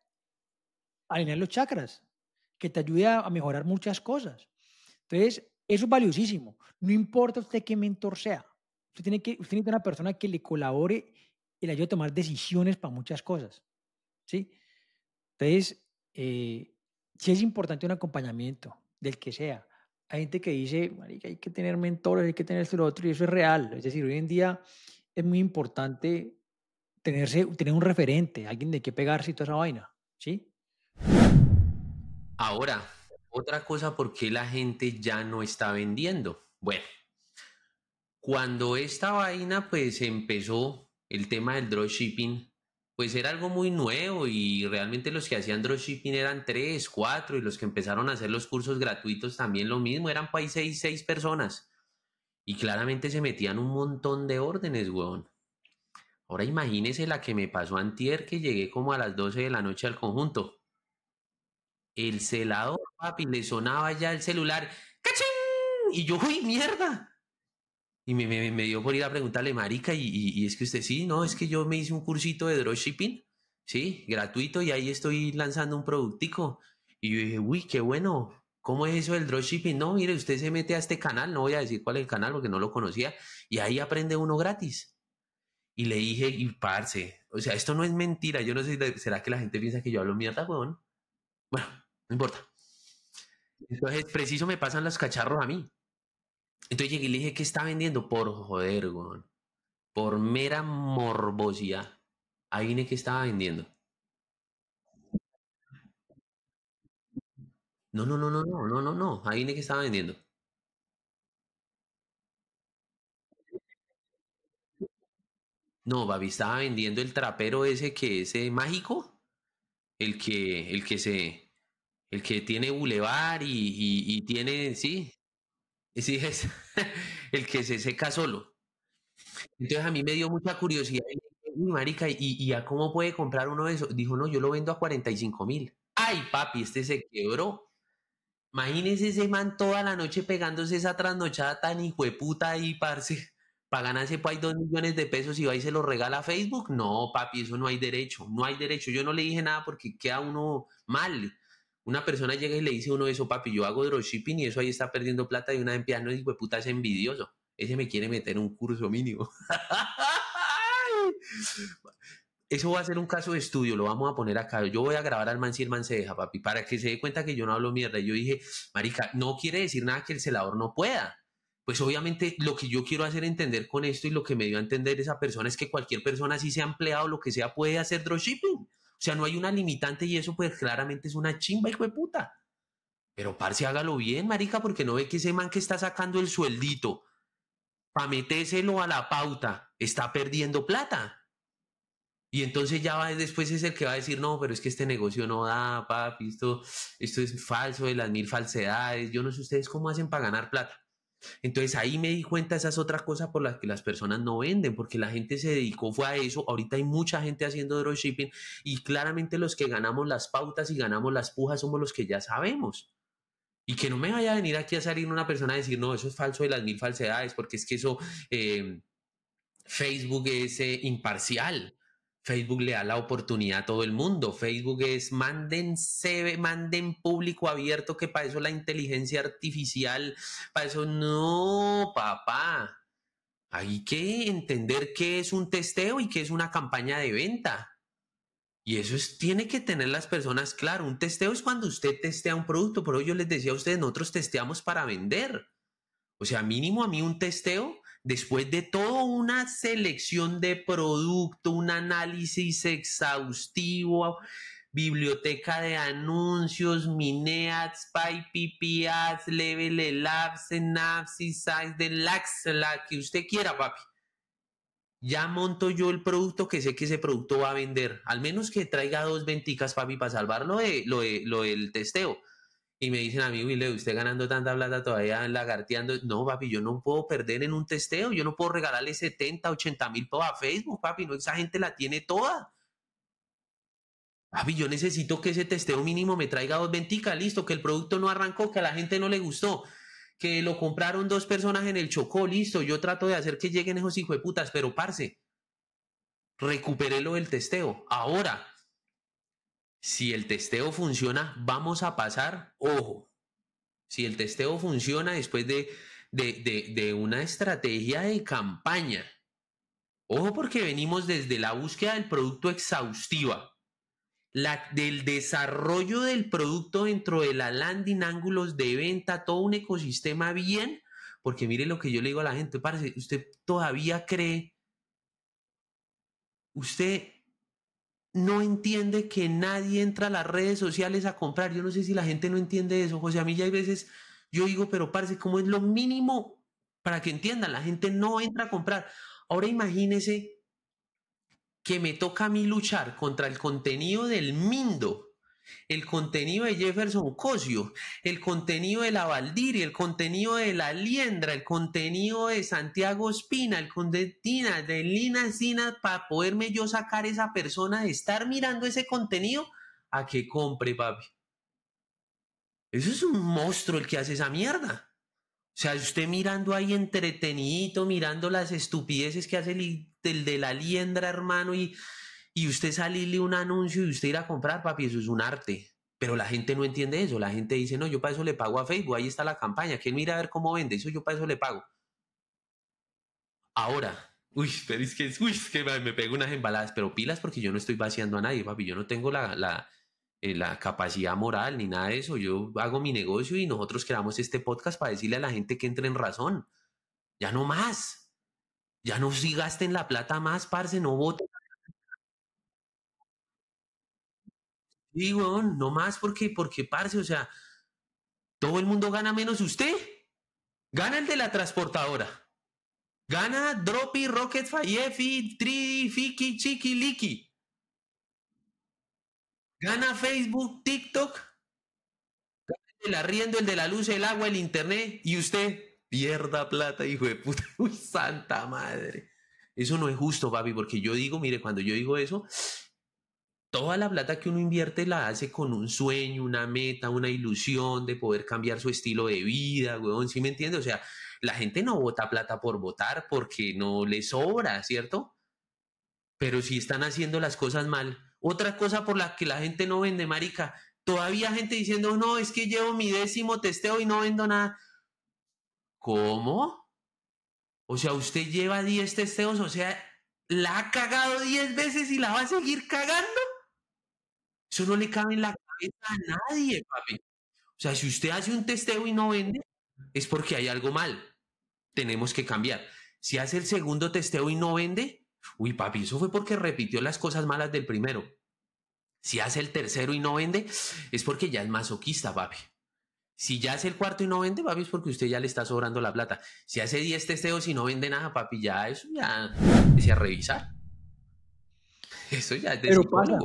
alinear los chakras, que te ayude a mejorar muchas cosas. Entonces, eso es valiosísimo. No importa usted qué mentor sea. Usted tiene que, tener una persona que le colabore y le ayude a tomar decisiones para muchas cosas. ¿sí? Entonces, eh, sí es importante un acompañamiento del que sea. Hay gente que dice, hay que tener mentores, hay que tener esto y lo otro, y eso es real. Es decir, hoy en día es muy importante tenerse, tener un referente, alguien de qué pegarse y toda esa vaina, ¿sí? Ahora, otra cosa, ¿por qué la gente ya no está vendiendo? Bueno, cuando esta vaina pues empezó, el tema del dropshipping, pues era algo muy nuevo y realmente los que hacían dropshipping eran tres, cuatro y los que empezaron a hacer los cursos gratuitos también lo mismo, eran ahí seis, seis personas. Y claramente se metían un montón de órdenes, weón. Ahora imagínese la que me pasó antier que llegué como a las 12 de la noche al conjunto. El celador, papi, le sonaba ya el celular. ¡Cachín! Y yo, uy, mierda. Y me, dio por ir a preguntarle, marica, y, es que usted sí, no, es que yo me hice un cursito de dropshipping, sí, gratuito, y ahí estoy lanzando un productico. Y yo dije, uy, qué bueno, ¿cómo es eso del dropshipping? No, mire, usted se mete a este canal, no voy a decir cuál es el canal porque no lo conocía, y ahí aprende uno gratis. Y le dije, y parse. o sea, esto no es mentira, yo no sé, si ¿será que la gente piensa que yo hablo mierda, weón? Bueno, no importa. Entonces, preciso me pasan los cacharros a mí. Entonces llegué y le dije, ¿qué está vendiendo? Por joder, Por mera morbosidad. Ahí qué que estaba vendiendo. No, no, no, no, no, no, no, no. Ahí que estaba vendiendo. No, Babi estaba vendiendo el trapero ese que es eh, mágico, el que, el que se, el que tiene bulevar y, y, y tiene, sí, ese es el que se seca solo. Entonces a mí me dio mucha curiosidad. Y marica, ¿y, a cómo puede comprar uno de esos? Dijo, no, yo lo vendo a 45 mil. Ay, papi, este se quebró. Imagínese ese man toda la noche pegándose esa trasnochada tan hijo de puta ahí, parce. Pagan ganarse dos millones de pesos y va y se lo regala a Facebook. No, papi, eso no hay derecho. No hay derecho. Yo no le dije nada porque queda uno mal. Una persona llega y le dice uno eso, papi, yo hago dropshipping y eso ahí está perdiendo plata y una empleada no es puta, es envidioso. Ese me quiere meter un curso mínimo. eso va a ser un caso de estudio, lo vamos a poner acá. Yo voy a grabar al man si el man se deja, papi, para que se dé cuenta que yo no hablo mierda. Yo dije, marica, no quiere decir nada que el celador no pueda. Pues obviamente lo que yo quiero hacer entender con esto y lo que me dio a entender esa persona es que cualquier persona, si sea empleado, lo que sea, puede hacer dropshipping. O sea, no hay una limitante y eso pues claramente es una chimba, hijo de puta. Pero parce, hágalo bien, marica, porque no ve que ese man que está sacando el sueldito para metérselo a la pauta está perdiendo plata. Y entonces ya después es el que va a decir, no, pero es que este negocio no da, papi, esto, esto es falso, de las mil falsedades. Yo no sé ustedes cómo hacen para ganar plata. Entonces ahí me di cuenta esas otras cosas por las que las personas no venden, porque la gente se dedicó fue a eso. Ahorita hay mucha gente haciendo dropshipping y claramente los que ganamos las pautas y ganamos las pujas somos los que ya sabemos. Y que no me vaya a venir aquí a salir una persona a decir, no, eso es falso de las mil falsedades, porque es que eso, eh, Facebook es eh, imparcial. Facebook le da la oportunidad a todo el mundo. Facebook es manden CV, manden público abierto, que para eso la inteligencia artificial, para eso no, papá. Hay que entender qué es un testeo y qué es una campaña de venta. Y eso tiene que tener las personas claro. Un testeo es cuando usted testea un producto, pero yo les decía a ustedes, nosotros testeamos para vender. O sea, mínimo a mí un testeo después de toda una selección de producto, un análisis exhaustivo, biblioteca de anuncios, Mineads, pipiads, Level elabs, Synapsis, size, deluxe, la que usted quiera, papi. Ya monto yo el producto que sé que ese producto va a vender. Al menos que traiga dos venticas, papi, para salvarlo lo, lo del testeo y me dicen a mí, usted ganando tanta plata todavía lagarteando. No, papi, yo no puedo perder en un testeo. Yo no puedo regalarle 70, 80 mil a Facebook, papi. No, esa gente la tiene toda. Papi, yo necesito que ese testeo mínimo me traiga dos venticas, listo, que el producto no arrancó, que a la gente no le gustó, que lo compraron dos personas en el Chocó, listo. Yo trato de hacer que lleguen esos hijos de putas, pero parce, recuperé lo del testeo. Ahora, si el testeo funciona, vamos a pasar, ojo, si el testeo funciona después de, una estrategia de campaña, ojo porque venimos desde la búsqueda del producto exhaustiva, la, del desarrollo del producto dentro de la landing, ángulos de venta, todo un ecosistema bien, porque mire lo que yo le digo a la gente, parece, usted todavía cree, usted no entiende que nadie entra a las redes sociales a comprar. Yo no sé si la gente no entiende eso, José. A mí ya hay veces, yo digo, pero parece ¿cómo es lo mínimo para que entiendan? La gente no entra a comprar. Ahora imagínese que me toca a mí luchar contra el contenido del Mindo el contenido de Jefferson Cosio, el contenido de la y el contenido de la Liendra, el contenido de Santiago Espina, el contenido de Lina para poderme yo sacar esa persona de estar mirando ese contenido a que compre, papi. Eso es un monstruo el que hace esa mierda. O sea, usted mirando ahí entretenido, mirando las estupideces que hace el de la Liendra, hermano, y y usted salirle un anuncio y usted ir a comprar, papi, eso es un arte. Pero la gente no entiende eso. La gente dice, no, yo para eso le pago a Facebook, ahí está la campaña. ¿Quién mira a ver cómo vende? Eso yo para eso le pago. Ahora, uy, pero es que, uy, que me pego unas embaladas, pero pilas porque yo no estoy vaciando a nadie, papi. Yo no tengo la, la, eh, la capacidad moral ni nada de eso. Yo hago mi negocio y nosotros creamos este podcast para decirle a la gente que entre en razón. Ya no más. Ya no si gasten la plata más, parce, no voten Sí, weón, no más porque, porque, parce, o sea, todo el mundo gana menos usted. Gana el de la transportadora. Gana Dropy, Rocket, Fayefi, Tri, Fiki, Chiki, Liki. Gana Facebook, TikTok. Gana el arriendo, el de la luz, el agua, el internet. Y usted pierda plata, hijo de puta. Uy, santa madre. Eso no es justo, papi, porque yo digo, mire, cuando yo digo eso, Toda la plata que uno invierte la hace con un sueño, una meta, una ilusión de poder cambiar su estilo de vida, weón, ¿sí me entiende? O sea, la gente no vota plata por votar porque no le sobra, ¿cierto? Pero si están haciendo las cosas mal. Otra cosa por la que la gente no vende, marica, todavía gente diciendo, no, es que llevo mi décimo testeo y no vendo nada. ¿Cómo? O sea, usted lleva 10 testeos, o sea, la ha cagado 10 veces y la va a seguir cagando. Eso no le cabe en la cabeza a nadie, papi. O sea, si usted hace un testeo y no vende, es porque hay algo mal. Tenemos que cambiar. Si hace el segundo testeo y no vende, uy, papi, eso fue porque repitió las cosas malas del primero. Si hace el tercero y no vende, es porque ya es masoquista, papi. Si ya hace el cuarto y no vende, papi, es porque usted ya le está sobrando la plata. Si hace diez testeos y no vende nada, papi, ya eso ya se a revisar. Eso ya Pero pasa,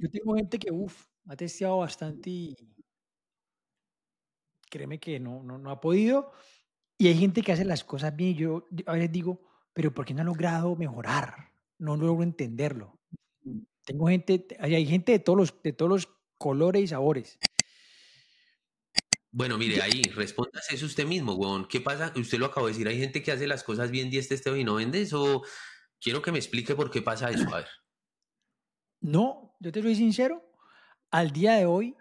yo tengo gente que, uff, ha testeado bastante y créeme que no, no, ha podido. Y hay gente que hace las cosas bien yo a veces digo, pero ¿por qué no ha logrado mejorar? No logro entenderlo. Tengo gente, hay gente de todos los, de todos colores y sabores. Bueno, mire, ahí, respóndase eso usted mismo, weón. ¿Qué pasa? Usted lo acabó de decir, hay gente que hace las cosas bien, este este y no vende o Quiero que me explique por qué pasa eso. A ver. No, yo te soy sincero, al día de hoy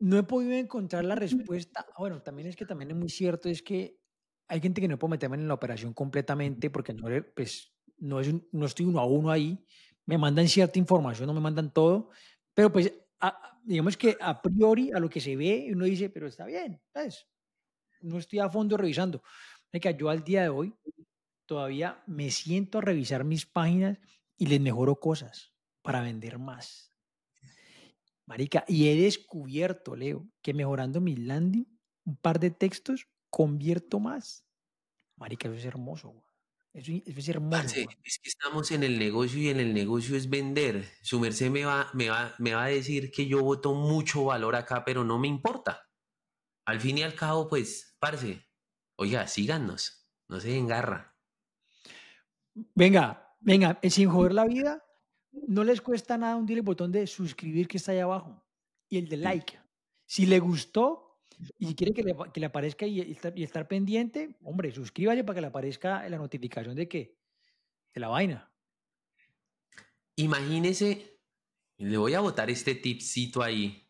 no he podido encontrar la respuesta. Bueno, también es que también es muy cierto, es que hay gente que no puede meterme en la operación completamente porque no, pues, no, es no estoy uno a uno ahí, me mandan cierta información, no me mandan todo, pero pues digamos que a priori a lo que se ve uno dice, pero está bien, no estoy a fondo revisando. que yo al día de hoy todavía me siento a revisar mis páginas y les mejoro cosas para vender más. Marica, y he descubierto, Leo, que mejorando mi landing, un par de textos, convierto más. Marica, eso es hermoso, güey. Eso, es hermoso. Parce, es que estamos en el negocio y en el negocio es vender. Su merced me va, me, va, me va a decir que yo voto mucho valor acá, pero no me importa. Al fin y al cabo, pues, parce, oiga, síganos, no se engarra. Venga, venga, sin joder la vida, no les cuesta nada hundir el botón de suscribir que está ahí abajo y el de like. Si le gustó y quiere que le, que le aparezca y, estar, pendiente, hombre, suscríbase para que le aparezca la notificación de que de la vaina. Imagínese, le voy a botar este tipcito ahí,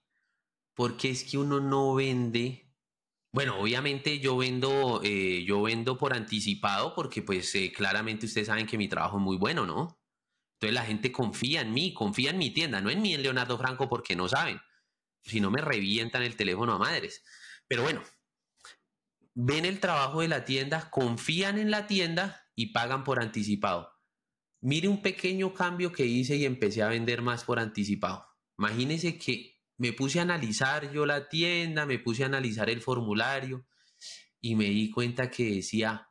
porque es que uno no vende. Bueno, obviamente yo vendo, eh, yo vendo por anticipado, porque pues eh, claramente ustedes saben que mi trabajo es muy bueno, ¿no? Entonces la gente confía en mí, confía en mi tienda, no en mí, en Leonardo Franco, porque no saben. Si no me revientan el teléfono a madres. Pero bueno, ven el trabajo de la tienda, confían en la tienda y pagan por anticipado. Mire un pequeño cambio que hice y empecé a vender más por anticipado. Imagínense que me puse a analizar yo la tienda, me puse a analizar el formulario y me di cuenta que decía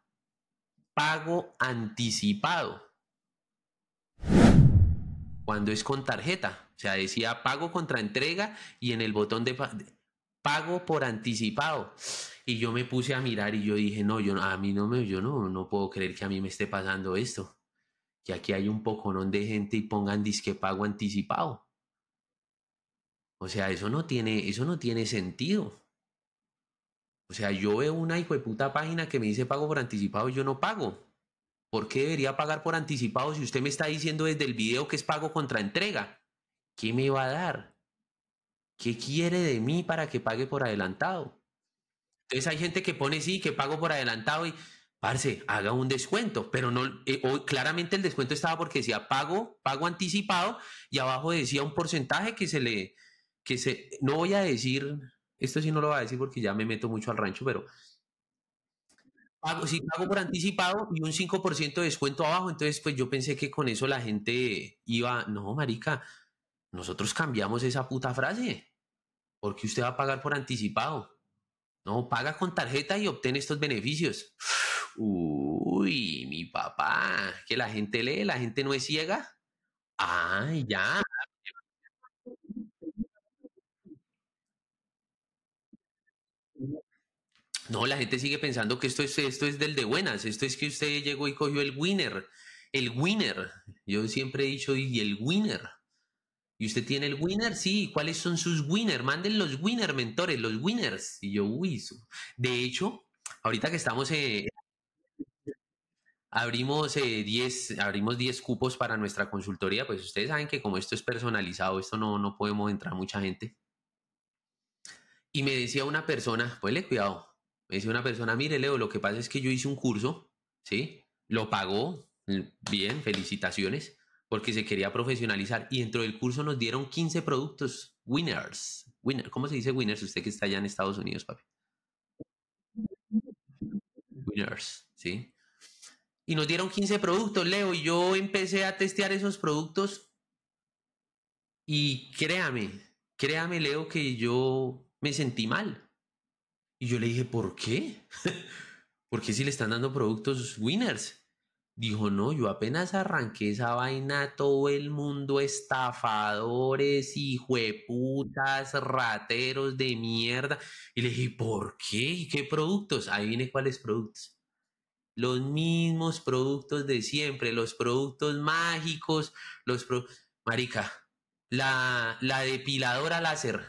pago anticipado cuando es con tarjeta. O sea, decía pago contra entrega y en el botón de pago por anticipado. Y yo me puse a mirar y yo dije, no, yo a mí no me, yo no, no puedo creer que a mí me esté pasando esto. Que aquí hay un poconón de gente y pongan disque pago anticipado. O sea, eso no tiene, eso no tiene sentido. O sea, yo veo una hijo de puta página que me dice pago por anticipado y yo no pago. ¿Por qué debería pagar por anticipado si usted me está diciendo desde el video que es pago contra entrega? ¿Qué me va a dar? ¿Qué quiere de mí para que pague por adelantado? Entonces hay gente que pone sí, que pago por adelantado y, parce, haga un descuento, pero no, eh, claramente el descuento estaba porque decía pago, pago anticipado y abajo decía un porcentaje que se le, que se, no voy a decir, esto sí no lo voy a decir porque ya me meto mucho al rancho, pero pago, si pago por anticipado y un 5% de descuento abajo, entonces pues yo pensé que con eso la gente iba, no, marica, nosotros cambiamos esa puta frase, porque usted va a pagar por anticipado. No, paga con tarjeta y obtén estos beneficios. Uy, mi papá, que la gente lee, la gente no es ciega. Ah, ya. No, la gente sigue pensando que esto es, esto es del de buenas, esto es que usted llegó y cogió el winner, el winner. Yo siempre he dicho, ¿y el winner? ¿Y usted tiene el winner? Sí, ¿cuáles son sus winners? Manden los winners, mentores, los winners. Y yo, uy, de hecho, ahorita que estamos eh, Abrimos 10 eh, abrimos diez cupos para nuestra consultoría, pues ustedes saben que como esto es personalizado, esto no, no podemos entrar mucha gente. Y me decía una persona, pues le cuidado, dice una persona, mire Leo, lo que pasa es que yo hice un curso, ¿sí? Lo pagó, mm, bien, felicitaciones, porque se quería profesionalizar y dentro del curso nos dieron 15 productos winners. Winner, ¿Cómo se dice winners usted que está allá en Estados Unidos, papi? Winners, ¿sí? Y nos dieron 15 productos, Leo, y yo empecé a testear esos productos y créame, créame, Leo, que yo me sentí mal. Y yo le dije, ¿por qué? ¿Por qué si le están dando productos winners? Dijo, no, yo apenas arranqué esa vaina, todo el mundo estafadores, hijueputas, rateros de mierda. Y le dije, ¿por qué? ¿Qué productos? Ahí viene cuáles productos. Los mismos productos de siempre, los productos mágicos, los productos... Marica, la, la depiladora láser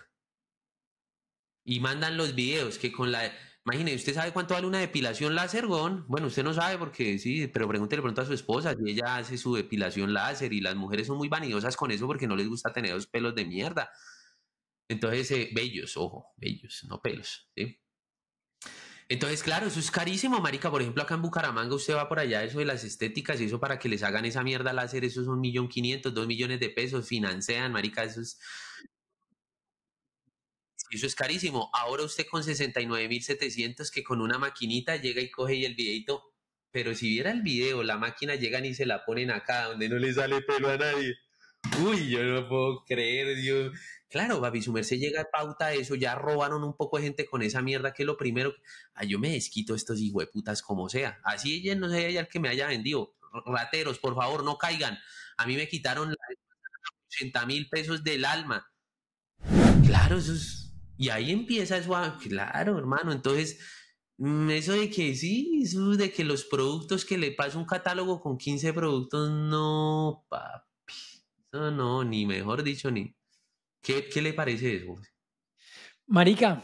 y mandan los videos que con la... Imagínese, ¿usted sabe cuánto vale una depilación láser, Gon? Bueno, usted no sabe porque sí, pero pregúntele pronto a su esposa si ella hace su depilación láser y las mujeres son muy vanidosas con eso porque no les gusta tener dos pelos de mierda. Entonces, eh, bellos, ojo, bellos, no pelos, ¿sí? Entonces, claro, eso es carísimo, marica. Por ejemplo, acá en Bucaramanga usted va por allá, eso de las estéticas y eso para que les hagan esa mierda láser, eso es un millón quinientos, dos millones de pesos, financian, marica, eso es eso es carísimo. Ahora usted con 69.700 que con una maquinita llega y coge y el videito. Pero si viera el video, la máquina llegan y se la ponen acá, donde no le sale pelo a nadie. Uy, yo no puedo creer, Dios. Claro, Babi su se llega a pauta eso, ya robaron un poco de gente con esa mierda, que es lo primero. Ay, yo me desquito estos de hijos putas como sea. Así ella no sería ella el que me haya vendido. Rateros, por favor, no caigan. A mí me quitaron 80 mil pesos del alma. Claro, eso es y ahí empieza eso, ah, claro, hermano, entonces... Mm, eso de que sí, eso de que los productos que le pasa un catálogo con 15 productos, no, papi. no, ni mejor dicho, ni. ¿Qué, le parece eso? Marica,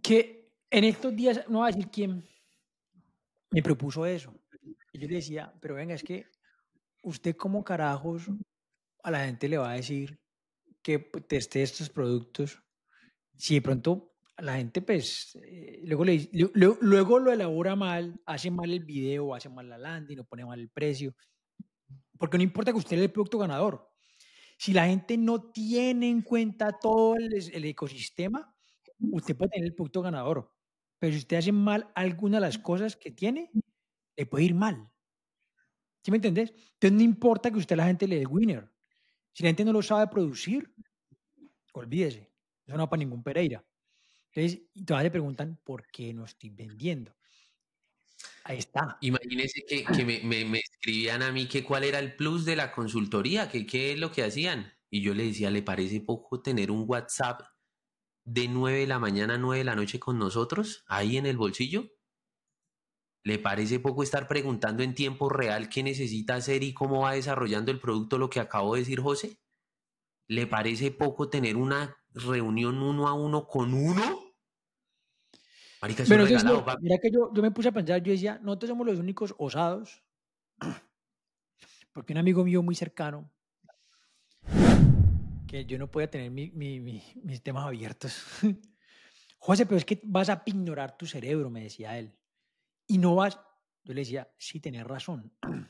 que en estos días, no voy a decir quién me propuso eso. yo le decía, pero venga, es que usted, como carajos, a la gente le va a decir que teste estos productos si de pronto la gente, pues, eh, luego, luego, lo elabora mal, hace mal el video, hace mal la landing, no pone mal el precio, porque no importa que usted le el producto ganador. Si la gente no tiene en cuenta todo el, ecosistema, usted puede tener el producto ganador. Pero si usted hace mal alguna de las cosas que tiene, le puede ir mal. ¿Sí me entendés? Entonces no importa que usted la gente le dé winner. Si la gente no lo sabe producir, olvídese. Eso no va para ningún Pereira. Entonces, todavía le preguntan por qué no estoy vendiendo. Ahí está. Imagínense que, me, escribían a mí que cuál era el plus de la consultoría, que qué es lo que hacían. Y yo le decía, ¿le parece poco tener un WhatsApp de 9 de la mañana a 9 de la noche con nosotros, ahí en el bolsillo? ¿Le parece poco estar preguntando en tiempo real qué necesita hacer y cómo va desarrollando el producto lo que acabo de decir José? ¿Le parece poco tener una reunión uno a uno con uno. Pero mira que yo, yo me puse a pensar, yo decía, nosotros somos los únicos osados, porque un amigo mío muy cercano, que yo no podía tener mis temas abiertos. José, pero es que vas a ignorar tu cerebro, me decía él. Y no vas, yo le decía, sí, tenés razón.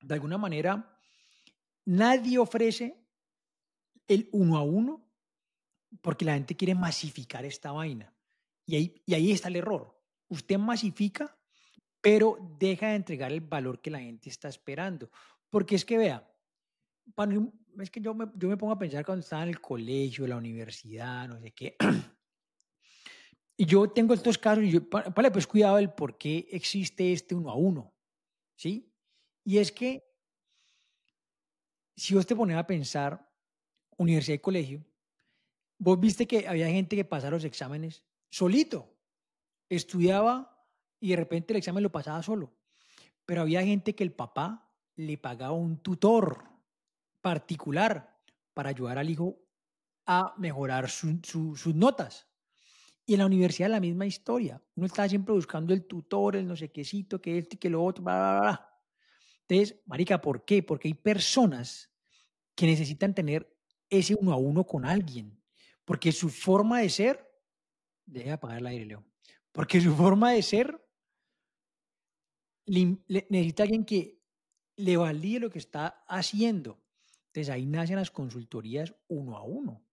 De alguna manera, nadie ofrece el uno a uno porque la gente quiere masificar esta vaina. Y ahí, y ahí está el error. Usted masifica, pero deja de entregar el valor que la gente está esperando. Porque es que, vea, es que yo me, yo me pongo a pensar cuando estaba en el colegio, la universidad, no sé qué. Y yo tengo estos casos y yo, vale, pues cuidado el por qué existe este uno a uno, ¿sí? Y es que si vos te pones a pensar universidad y colegio, Vos viste que había gente que pasaba los exámenes solito, estudiaba y de repente el examen lo pasaba solo. Pero había gente que el papá le pagaba un tutor particular para ayudar al hijo a mejorar sus notas. Y en la universidad la misma historia. Uno está siempre buscando el tutor, el no sé quécito, que y que lo otro, bla, bla, bla. Entonces, marica, ¿por qué? Porque hay personas que necesitan tener ese uno a uno con alguien. Porque su forma de ser, deja apagar el aire, Leo. Porque su forma de ser necesita alguien que le valide lo que está haciendo. Entonces ahí nacen las consultorías uno a uno.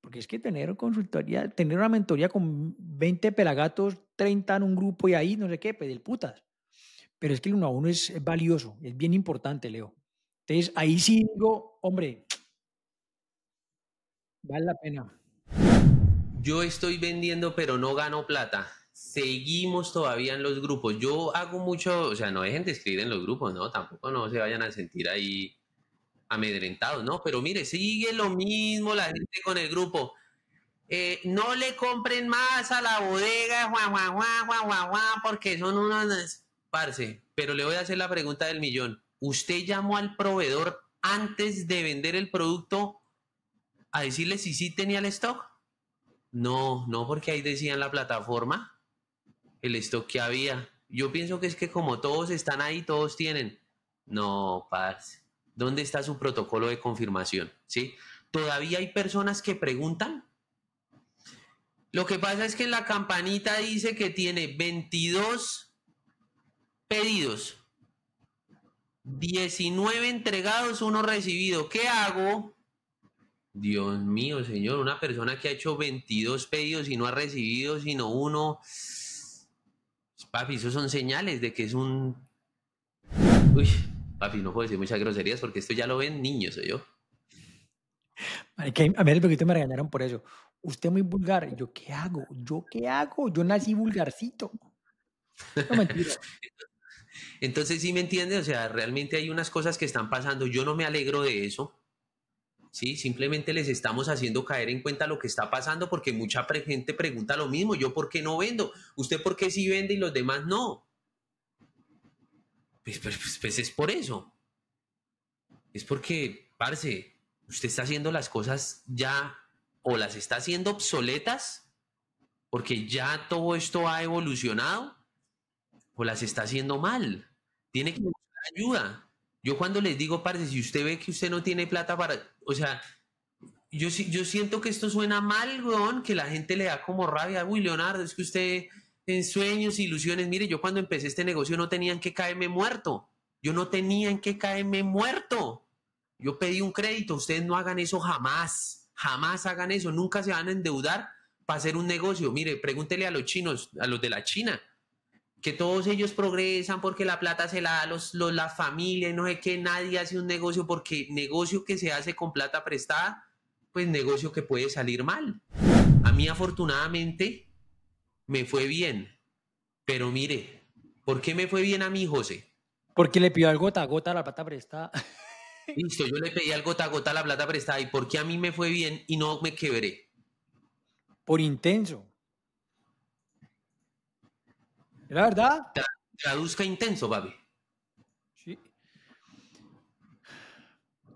Porque es que tener consultoría, tener una mentoría con 20 pelagatos, 30 en un grupo y ahí no sé qué, pues del putas. Pero es que uno a uno es, valioso, es bien importante, Leo. Entonces ahí sí digo, hombre, vale la pena yo estoy vendiendo pero no gano plata. Seguimos todavía en los grupos. Yo hago mucho, o sea, no dejen de escribir en los grupos, ¿no? Tampoco no se vayan a sentir ahí amedrentados, ¿no? Pero mire, sigue lo mismo la gente con el grupo. Eh, no le compren más a la bodega, Juan, Juan, Juan, Juan, porque son unos... Parce, pero le voy a hacer la pregunta del millón. ¿Usted llamó al proveedor antes de vender el producto a decirle si sí tenía el stock? No, no, porque ahí decía en la plataforma, el stock que había. Yo pienso que es que como todos están ahí, todos tienen. No, paz. ¿Dónde está su protocolo de confirmación? ¿Sí? Todavía hay personas que preguntan. Lo que pasa es que en la campanita dice que tiene 22 pedidos, 19 entregados, uno recibido. ¿Qué hago? Dios mío, señor, una persona que ha hecho 22 pedidos y no ha recibido sino uno. Papi, esos son señales de que es un... Uy, papi, no puedo decir muchas groserías porque esto ya lo ven niños, soy yo. A mí el poquito me regañaron por eso. Usted muy vulgar. ¿Yo qué hago? ¿Yo qué hago? Yo nací vulgarcito. No mentira. Entonces, sí me entiende, o sea, realmente hay unas cosas que están pasando. Yo no me alegro de eso ¿sí? Simplemente les estamos haciendo caer en cuenta lo que está pasando porque mucha gente pregunta lo mismo, yo por qué no vendo, usted por qué sí vende y los demás no. Pues pues, pues, pues es por eso. Es porque, Parce, usted está haciendo las cosas ya o las está haciendo obsoletas porque ya todo esto ha evolucionado o las está haciendo mal. Tiene que buscar ayuda. Yo cuando les digo, parce, si usted ve que usted no tiene plata para o sea, yo, yo siento que esto suena mal, que la gente le da como rabia. Uy, Leonardo, es que usted en sueños, ilusiones. Mire, yo cuando empecé este negocio no tenían que caerme muerto. Yo no tenían que caerme muerto. Yo pedí un crédito. Ustedes no hagan eso jamás. Jamás hagan eso. Nunca se van a endeudar para hacer un negocio. Mire, pregúntele a los chinos, a los de la China que todos ellos progresan porque la plata se la da los, los, la familia, no sé qué, nadie hace un negocio porque negocio que se hace con plata prestada, pues negocio que puede salir mal. A mí afortunadamente me fue bien, pero mire, ¿por qué me fue bien a mí, José? Porque le pidió al gota a gota la plata prestada. Listo, yo le pedí al gota a gota la plata prestada y ¿por qué a mí me fue bien y no me quebré? Por intenso. ¿La verdad? Traduzca intenso, Baby. Sí.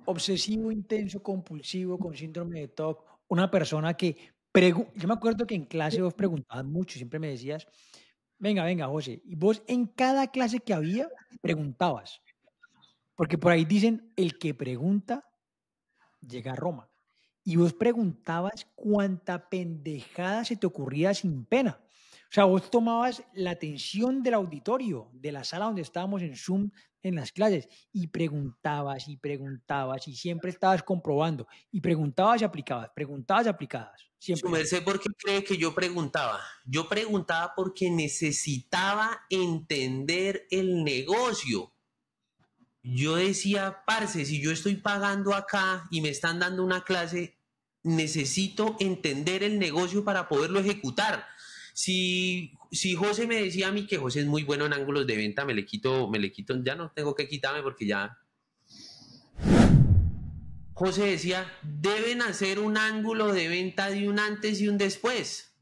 Obsesivo, intenso, compulsivo, con síndrome de TOC. Una persona que. Yo me acuerdo que en clase vos preguntabas mucho, siempre me decías, venga, venga, José. Y vos en cada clase que había preguntabas. Porque por ahí dicen, el que pregunta llega a Roma. Y vos preguntabas cuánta pendejada se te ocurría sin pena o sea, vos tomabas la atención del auditorio, de la sala donde estábamos en Zoom en las clases, y preguntabas y preguntabas y siempre estabas comprobando, y preguntabas y aplicabas, preguntabas y aplicabas. Siempre. Su merced, ¿por qué cree que yo preguntaba? Yo preguntaba porque necesitaba entender el negocio. Yo decía, parce, si yo estoy pagando acá y me están dando una clase, necesito entender el negocio para poderlo ejecutar si, si José me decía a mí que José es muy bueno en ángulos de venta, me le quito, me le quito, ya no tengo que quitarme porque ya. José decía, deben hacer un ángulo de venta de un antes y un después.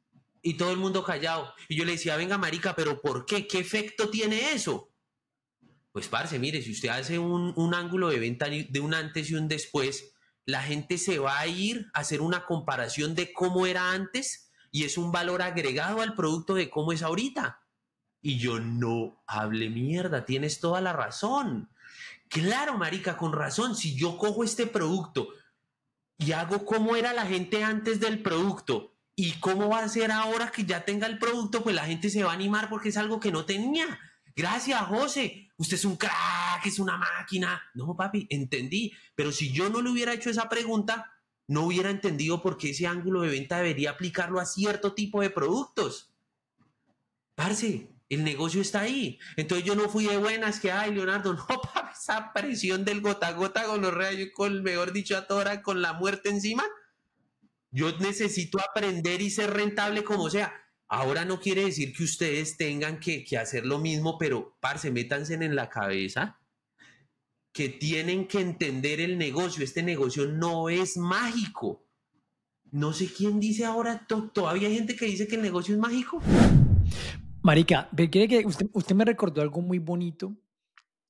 Y todo el mundo callado. Y yo le decía, venga, marica, pero ¿por qué? ¿Qué efecto tiene eso? Pues, parce, mire, si usted hace un, un ángulo de venta de un antes y un después, la gente se va a ir a hacer una comparación de cómo era antes y es un valor agregado al producto de cómo es ahorita. Y yo no hable mierda, tienes toda la razón. Claro, marica, con razón, si yo cojo este producto y hago cómo era la gente antes del producto y cómo va a ser ahora que ya tenga el producto, pues la gente se va a animar porque es algo que no tenía. Gracias, José. Usted es un crack, es una máquina. No, papi, entendí. Pero si yo no le hubiera hecho esa pregunta, no hubiera entendido por qué ese ángulo de venta debería aplicarlo a cierto tipo de productos. Parce, el negocio está ahí. Entonces yo no fui de buenas que, ay, Leonardo, no, esa presión del gota gota con los rayos, con, mejor dicho, a hora con la muerte encima. Yo necesito aprender y ser rentable como sea. Ahora no quiere decir que ustedes tengan que, hacer lo mismo, pero, parce, métanse en la cabeza que tienen que entender el negocio. Este negocio no es mágico. No sé quién dice ahora, todavía hay gente que dice que el negocio es mágico. Marica, quiere que usted, usted, me recordó algo muy bonito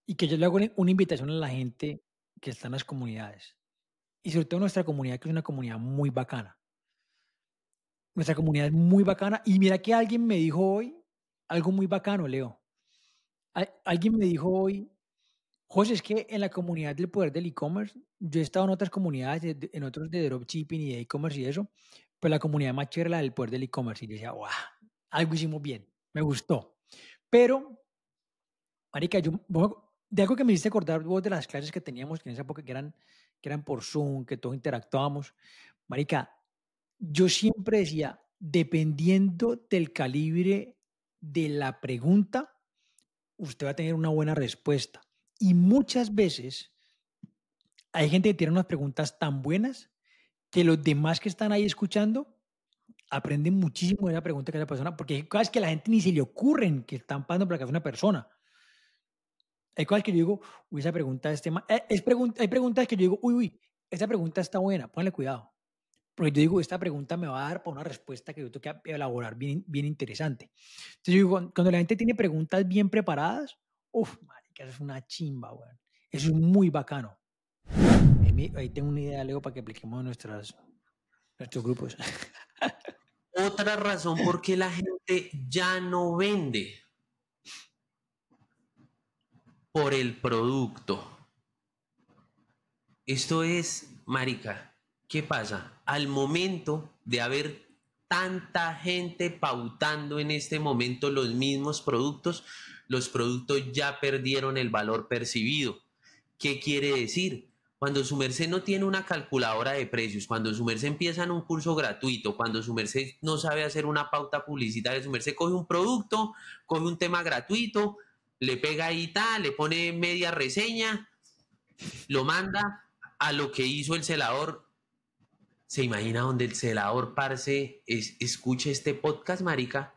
y que yo le hago una invitación a la gente que está en las comunidades y sobre todo nuestra comunidad, que es una comunidad muy bacana. Nuestra comunidad es muy bacana y mira que alguien me dijo hoy algo muy bacano, Leo. Alguien me dijo hoy, José, es que en la comunidad del poder del e-commerce, yo he estado en otras comunidades, en otros de dropshipping y de e-commerce y eso, pero la comunidad más chévere del poder del e-commerce. Y decía, wow, algo hicimos bien, me gustó. Pero, marica, de algo que me hiciste acordar vos de las clases que teníamos que en esa época que eran, que eran por Zoom, que todos interactuábamos, marica, yo siempre decía, dependiendo del calibre de la pregunta, usted va a tener una buena respuesta. Y muchas veces hay gente que tiene unas preguntas tan buenas que los demás que están ahí escuchando aprenden muchísimo de la pregunta que esa persona, porque hay cosas que a la gente ni se le ocurren que están pasando por la cabeza de una persona. Hay cosas que yo digo, uy, esa pregunta este eh, es tema. Es pregunta hay preguntas que yo digo, uy, uy, esa pregunta está buena, ponle cuidado. Porque yo digo, esta pregunta me va a dar para una respuesta que yo tengo que elaborar bien, bien interesante. Entonces, yo digo, cuando la gente tiene preguntas bien preparadas, uff, es una chimba, weón. Eso es muy bacano. Ahí, tengo una idea, Leo, para que apliquemos nuestras, nuestros grupos. Otra razón por qué la gente ya no vende por el producto. Esto es, marica, ¿qué pasa? Al momento de haber tanta gente pautando en este momento los mismos productos, los productos ya perdieron el valor percibido. ¿Qué quiere decir? Cuando su merced no tiene una calculadora de precios, cuando su merced empieza en un curso gratuito, cuando su merced no sabe hacer una pauta publicitaria, su merced coge un producto, coge un tema gratuito, le pega ahí tal, le pone media reseña, lo manda a lo que hizo el celador. Se imagina donde el celador, parce, escucha escuche este podcast, marica.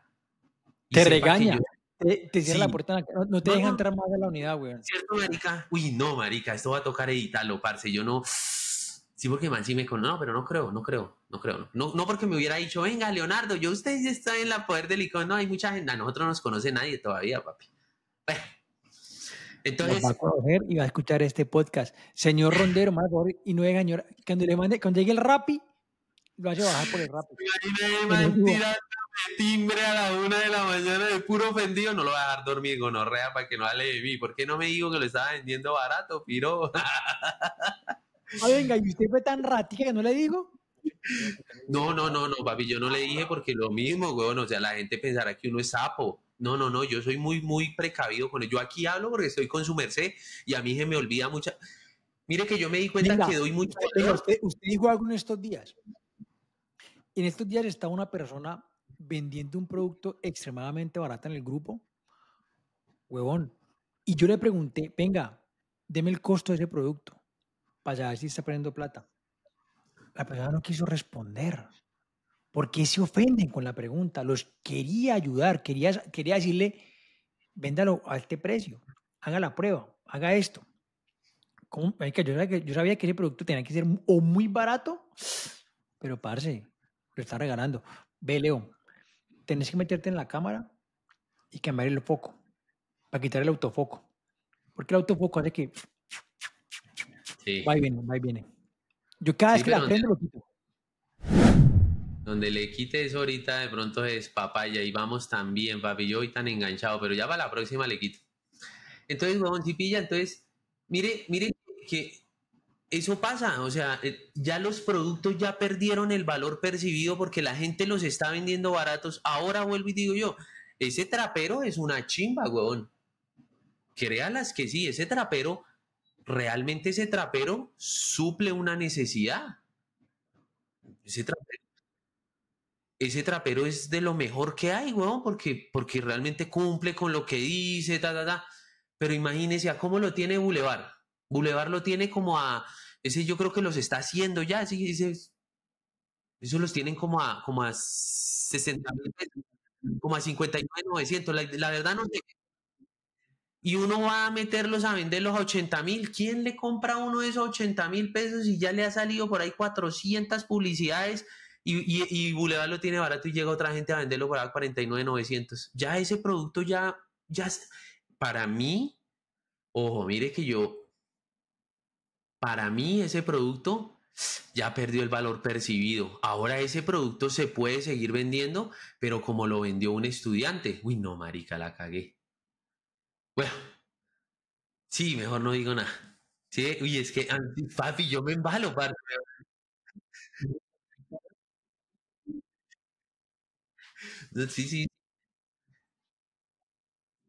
Te regaña. Te, te la puerta, no, te dejan entrar más a la unidad, güey ¿Cierto, marica? Uy, no, marica, esto va a tocar editarlo, parce, yo no... Sí, porque man, me con no, pero no creo, no creo, no creo. No, no porque me hubiera dicho, venga, Leonardo, yo usted ya está en la poder del icono, no, hay mucha gente, a nosotros no nos conoce nadie todavía, papi. Bueno. Entonces, va a y va a escuchar este podcast. Señor Rondero, más y no señora cuando le mande, cuando llegue el rapi, lo a bajar por el rapi timbre a la una de la mañana de puro ofendido, no lo voy a dejar dormir gonorrea para que no hable de mí. ¿Por qué no me dijo que lo estaba vendiendo barato, piro? Ay, venga, ¿y usted fue tan ratica que no le digo? No, no, no, no, papi, yo no le dije porque lo mismo, weón, o sea, la gente pensará que uno es sapo. No, no, no, yo soy muy, muy precavido con él. Yo aquí hablo porque estoy con su merced y a mí se me olvida mucha... Mire que yo me di cuenta que doy mucho... usted dijo algo en estos días. En estos días está una persona vendiendo un producto extremadamente barato en el grupo, huevón. Y yo le pregunté, venga, deme el costo de ese producto para ver si está perdiendo plata. La persona no quiso responder. ¿Por qué se ofenden con la pregunta? Los quería ayudar, quería, quería decirle, véndalo a este precio, haga la prueba, haga esto. Como Yo, sabía que, yo sabía que ese producto tenía que ser o muy barato, pero parce, lo está regalando. Ve, león tenés que meterte en la cámara y cambiar el foco para quitar el autofoco. Porque el autofoco hace que sí. va y viene, va y viene. Yo cada vez que la prendo quito. Donde le quites ahorita de pronto es papaya y vamos también, papi. Yo hoy tan enganchado, pero ya para la próxima le quito. Entonces, huevón, si pilla, entonces, mire, mire que eso pasa, o sea, eh, ya los productos ya perdieron el valor percibido porque la gente los está vendiendo baratos. Ahora vuelvo y digo yo, ese trapero es una chimba, weón. Créalas que sí, ese trapero, realmente ese trapero suple una necesidad. Ese trapero, es de lo mejor que hay, weón, porque, porque realmente cumple con lo que dice, ta, ta, ta. Pero imagínese a cómo lo tiene Boulevard Boulevard lo tiene como a, ese yo creo que los está haciendo ya, Esos eso los tienen como a, como a 60 como a 59,900, la, verdad no sé. Y uno va a meterlos a venderlos a 80 mil. ¿Quién le compra uno de esos 80 mil pesos y ya le ha salido por ahí 400 publicidades? Y, y, Boulevard lo tiene barato y llega otra gente a venderlo por ahí 49,900. Ya ese producto ya, ya, para mí, ojo, mire que yo para mí ese producto ya perdió el valor percibido. Ahora ese producto se puede seguir vendiendo, pero como lo vendió un estudiante. Uy, no, marica, la cagué. Bueno, sí, mejor no digo nada. Sí, uy, es que, papi, yo me embalo, sí Sí,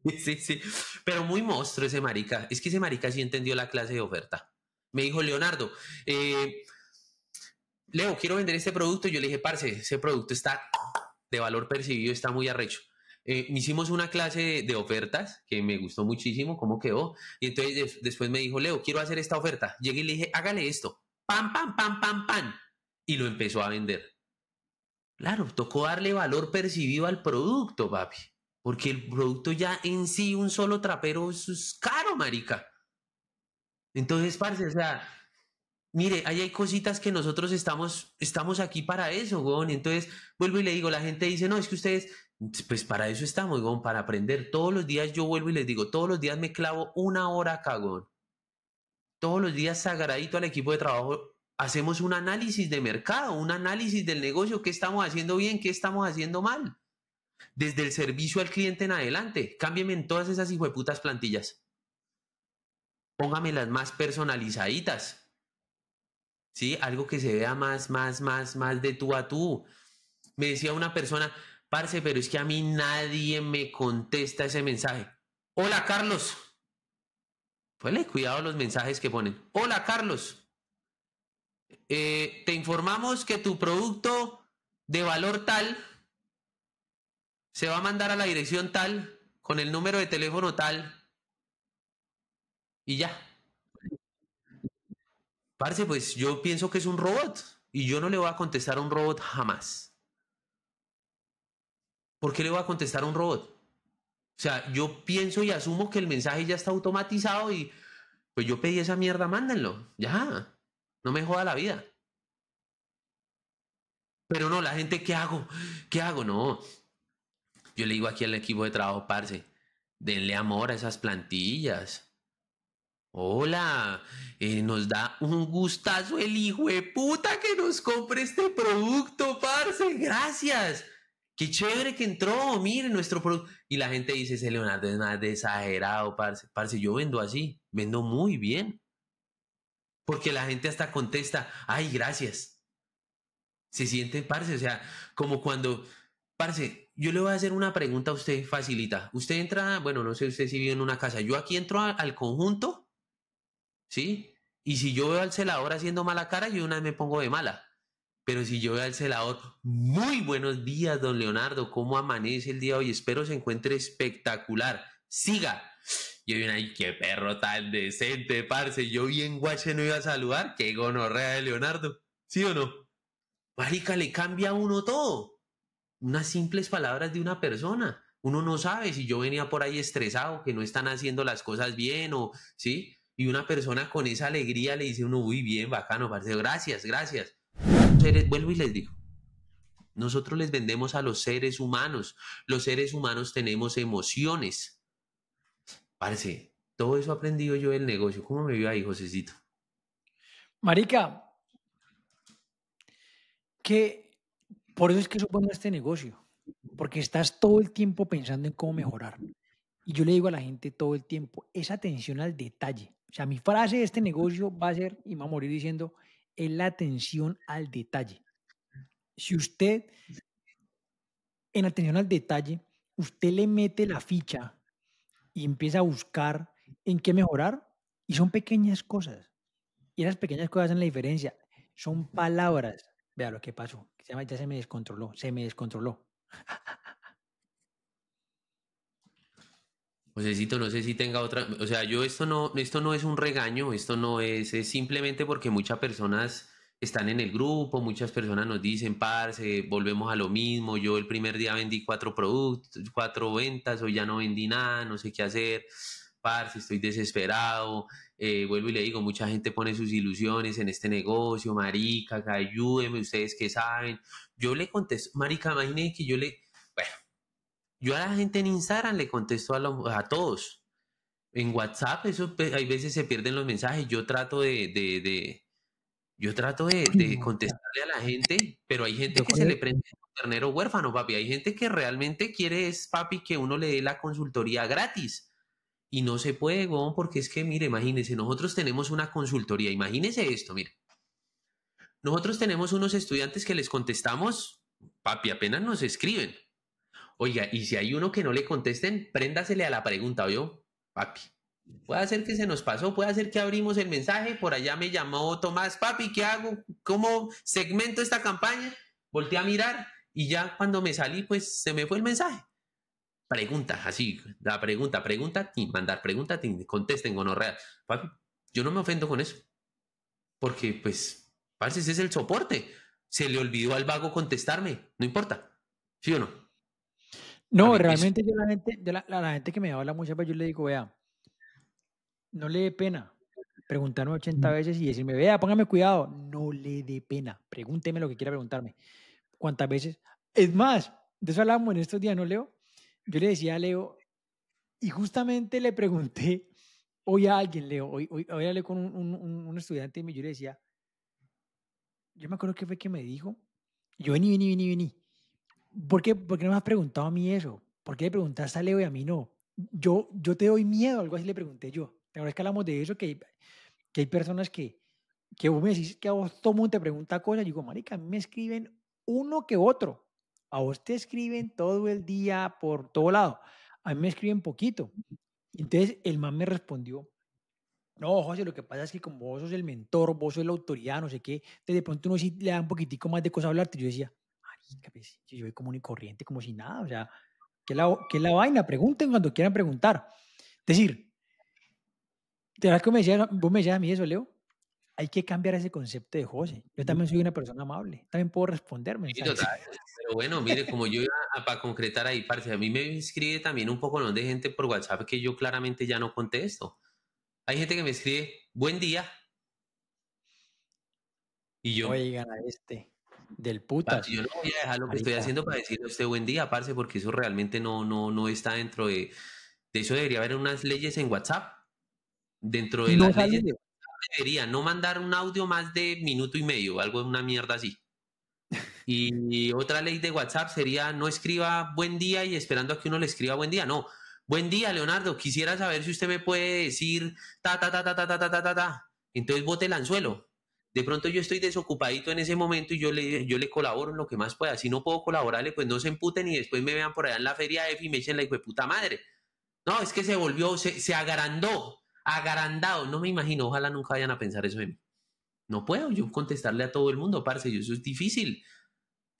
sí, sí, sí. Pero muy monstruo ese marica. Es que ese marica sí entendió la clase de oferta. Me dijo Leonardo, eh, Leo, quiero vender este producto. yo le dije, parce, ese producto está de valor percibido, está muy arrecho. Eh, hicimos una clase de, ofertas que me gustó muchísimo, cómo quedó. Y entonces después me dijo, Leo, quiero hacer esta oferta. Llegué y le dije, hágale esto. Pam, pam, pam, pam, pam. Y lo empezó a vender. Claro, tocó darle valor percibido al producto, papi. Porque el producto ya en sí, un solo trapero, es caro, marica. Entonces, parce, o sea, mire, ahí hay cositas que nosotros estamos, estamos aquí para eso, weón. Entonces, vuelvo y le digo, la gente dice, no, es que ustedes, pues para eso estamos, weón, para aprender. Todos los días yo vuelvo y les digo, todos los días me clavo una hora acá, Todos los días sagradito al equipo de trabajo hacemos un análisis de mercado, un análisis del negocio, qué estamos haciendo bien, qué estamos haciendo mal. Desde el servicio al cliente en adelante, cámbienme en todas esas hijueputas plantillas póngame las más personalizaditas. ¿Sí? Algo que se vea más, más, más, más de tú a tú. Me decía una persona, parce, pero es que a mí nadie me contesta ese mensaje. Hola, Carlos. Fuele, pues cuidado los mensajes que ponen. Hola, Carlos. Eh, te informamos que tu producto de valor tal se va a mandar a la dirección tal, con el número de teléfono tal, y ya. Parce, pues yo pienso que es un robot y yo no le voy a contestar a un robot jamás. ¿Por qué le voy a contestar a un robot? O sea, yo pienso y asumo que el mensaje ya está automatizado y pues yo pedí esa mierda, mándenlo. Ya, no me joda la vida. Pero no, la gente, ¿qué hago? ¿Qué hago? No. Yo le digo aquí al equipo de trabajo, parce, denle amor a esas plantillas. Hola, eh, nos da un gustazo el hijo de puta que nos compre este producto, parce. Gracias. Qué chévere que entró, mire nuestro producto. Y la gente dice, ese Leonardo es más exagerado, parce. Parce, yo vendo así, vendo muy bien. Porque la gente hasta contesta, ay, gracias. Se siente, parce, o sea, como cuando, parce, yo le voy a hacer una pregunta a usted facilita. Usted entra, bueno, no sé usted si vive en una casa. Yo aquí entro al conjunto ¿sí? Y si yo veo al celador haciendo mala cara, yo una vez me pongo de mala. Pero si yo veo al celador, muy buenos días, don Leonardo, ¿cómo amanece el día hoy? Espero se encuentre espectacular. Siga. Yo una ahí, qué perro tan decente, parce. Yo bien guache no iba a saludar. Qué gonorrea de Leonardo. ¿Sí o no? Marica, le cambia a uno todo. Unas simples palabras de una persona. Uno no sabe si yo venía por ahí estresado, que no están haciendo las cosas bien o, ¿sí? y una persona con esa alegría le dice uno, uy, bien, bacano, parce, gracias, gracias. Seres, vuelvo y les digo, nosotros les vendemos a los seres humanos, los seres humanos tenemos emociones. parece, todo eso aprendido yo del negocio, ¿cómo me vio ahí, Josecito? Marica, que por eso es que supongo este negocio, porque estás todo el tiempo pensando en cómo mejorar. Y yo le digo a la gente todo el tiempo, es atención al detalle. O sea, mi frase de este negocio va a ser, y me va a morir diciendo, es la atención al detalle. Si usted, en atención al detalle, usted le mete la ficha y empieza a buscar en qué mejorar, y son pequeñas cosas. Y esas pequeñas cosas hacen la diferencia. Son palabras. Vea lo que pasó. Ya se me descontroló. Se me descontroló. Josecito, no sé si tenga otra, o sea, yo esto no, esto no es un regaño, esto no es, es simplemente porque muchas personas están en el grupo, muchas personas nos dicen, parce, volvemos a lo mismo, yo el primer día vendí cuatro productos, cuatro ventas, hoy ya no vendí nada, no sé qué hacer, parce, estoy desesperado, eh, vuelvo y le digo, mucha gente pone sus ilusiones en este negocio, marica, ayúdenme, ustedes que saben, yo le contesto, marica, imagínense que yo le yo a la gente en Instagram le contesto a, todos. En WhatsApp, eso pues, hay veces se pierden los mensajes. Yo trato de, yo trato de, contestarle a la gente, pero hay gente que se le prende un ternero huérfano, papi. Hay gente que realmente quiere es, papi, que uno le dé la consultoría gratis. Y no se puede, porque es que, mire, imagínense, nosotros tenemos una consultoría, Imagínese esto, mire. Nosotros tenemos unos estudiantes que les contestamos, papi, apenas nos escriben. Oiga, y si hay uno que no le contesten, préndasele a la pregunta, yo, Papi. Puede ser que se nos pasó, puede ser que abrimos el mensaje, por allá me llamó Tomás, papi, ¿qué hago? ¿Cómo segmento esta campaña? Volté a mirar y ya cuando me salí, pues se me fue el mensaje. Pregunta, así, la pregunta, pregunta, y mandar, pregunta, y contesten, real, Papi, yo no me ofendo con eso, porque pues, parece ese es el soporte. Se le olvidó al vago contestarme, no importa, ¿sí o no? No, realmente yo, la gente, la, gente que me habla la veces, yo le digo, vea, no le dé pena preguntarme 80 veces y decirme, vea, póngame cuidado, no le dé pena, pregúnteme lo que quiera preguntarme. ¿Cuántas veces? Es más, de eso hablamos en estos días, ¿no, Leo? Yo le decía a Leo, y justamente le pregunté hoy a alguien, Leo, hoy, hablé con un, un, un, estudiante y yo le decía, yo me acuerdo que fue que me dijo, yo vení, vení, vení, vení. ¿Por qué, no me has preguntado a mí eso? ¿Por qué le preguntaste a Leo y a mí no? Yo, yo te doy miedo, algo así le pregunté yo. verdad es que hablamos de eso, que que hay personas que, que vos me decís que a vos todo mundo te pregunta cosas. Y digo, marica, a mí me escriben uno que otro. A vos te escriben todo el día, por todo lado. A mí me escriben poquito. Entonces el man me respondió, no, José, lo que pasa es que como vos sos el mentor, vos sos la autoridad, no sé qué, entonces de pronto uno sí le da un poquitico más de cosa a hablarte. Yo decía, pues, yo soy común y corriente, como si nada, o sea, ¿qué la, qué la vaina? Pregunten cuando quieran preguntar. Es decir, ¿te vas que me vos me decías a mí eso, Leo? Hay que cambiar ese concepto de José. Yo también soy una persona amable, también puedo responderme. pero bueno, mire, como yo para concretar ahí, parce, a mí me escribe también un poco de gente por WhatsApp que yo claramente ya no contesto. Hay gente que me escribe, buen día, y yo. Oigan a este. Del puta. Yo no voy a dejar lo que estoy haciendo para decirle a usted buen día, parce, porque eso realmente no, no, no está dentro de. De eso debería haber unas leyes en WhatsApp. Dentro de las leyes debería no mandar un audio más de minuto y medio, algo de una mierda así. Y otra ley de WhatsApp sería no escriba buen día y esperando a que uno le escriba buen día, no. Buen día, Leonardo, quisiera saber si usted me puede decir ta ta ta ta ta ta ta ta ta. Entonces bote el anzuelo de pronto yo estoy desocupadito en ese momento y yo le, yo le colaboro en lo que más pueda. Si no puedo colaborarle, pues no se emputen y después me vean por allá en la feria F y me echen la hijo de puta madre. No, es que se volvió, se, se agrandó, No me imagino, ojalá nunca vayan a pensar eso de mí. No puedo yo contestarle a todo el mundo, parce, yo eso es difícil.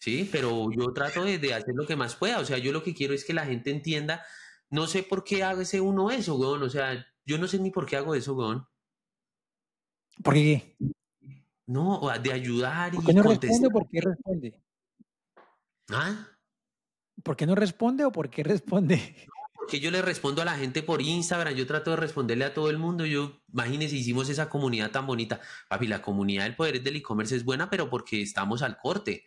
Sí, pero yo trato de, hacer lo que más pueda. O sea, yo lo que quiero es que la gente entienda. No sé por qué hace uno eso, weón. O sea, yo no sé ni por qué hago eso, weón. ¿Por qué? No, de ayudar y ¿Por qué no responde por qué responde? ¿Ah? ¿Por qué no responde o por qué responde? porque yo le respondo a la gente por Instagram, yo trato de responderle a todo el mundo. Yo, imagínense, hicimos esa comunidad tan bonita. Papi, la comunidad del poder del e-commerce es buena, pero porque estamos al corte.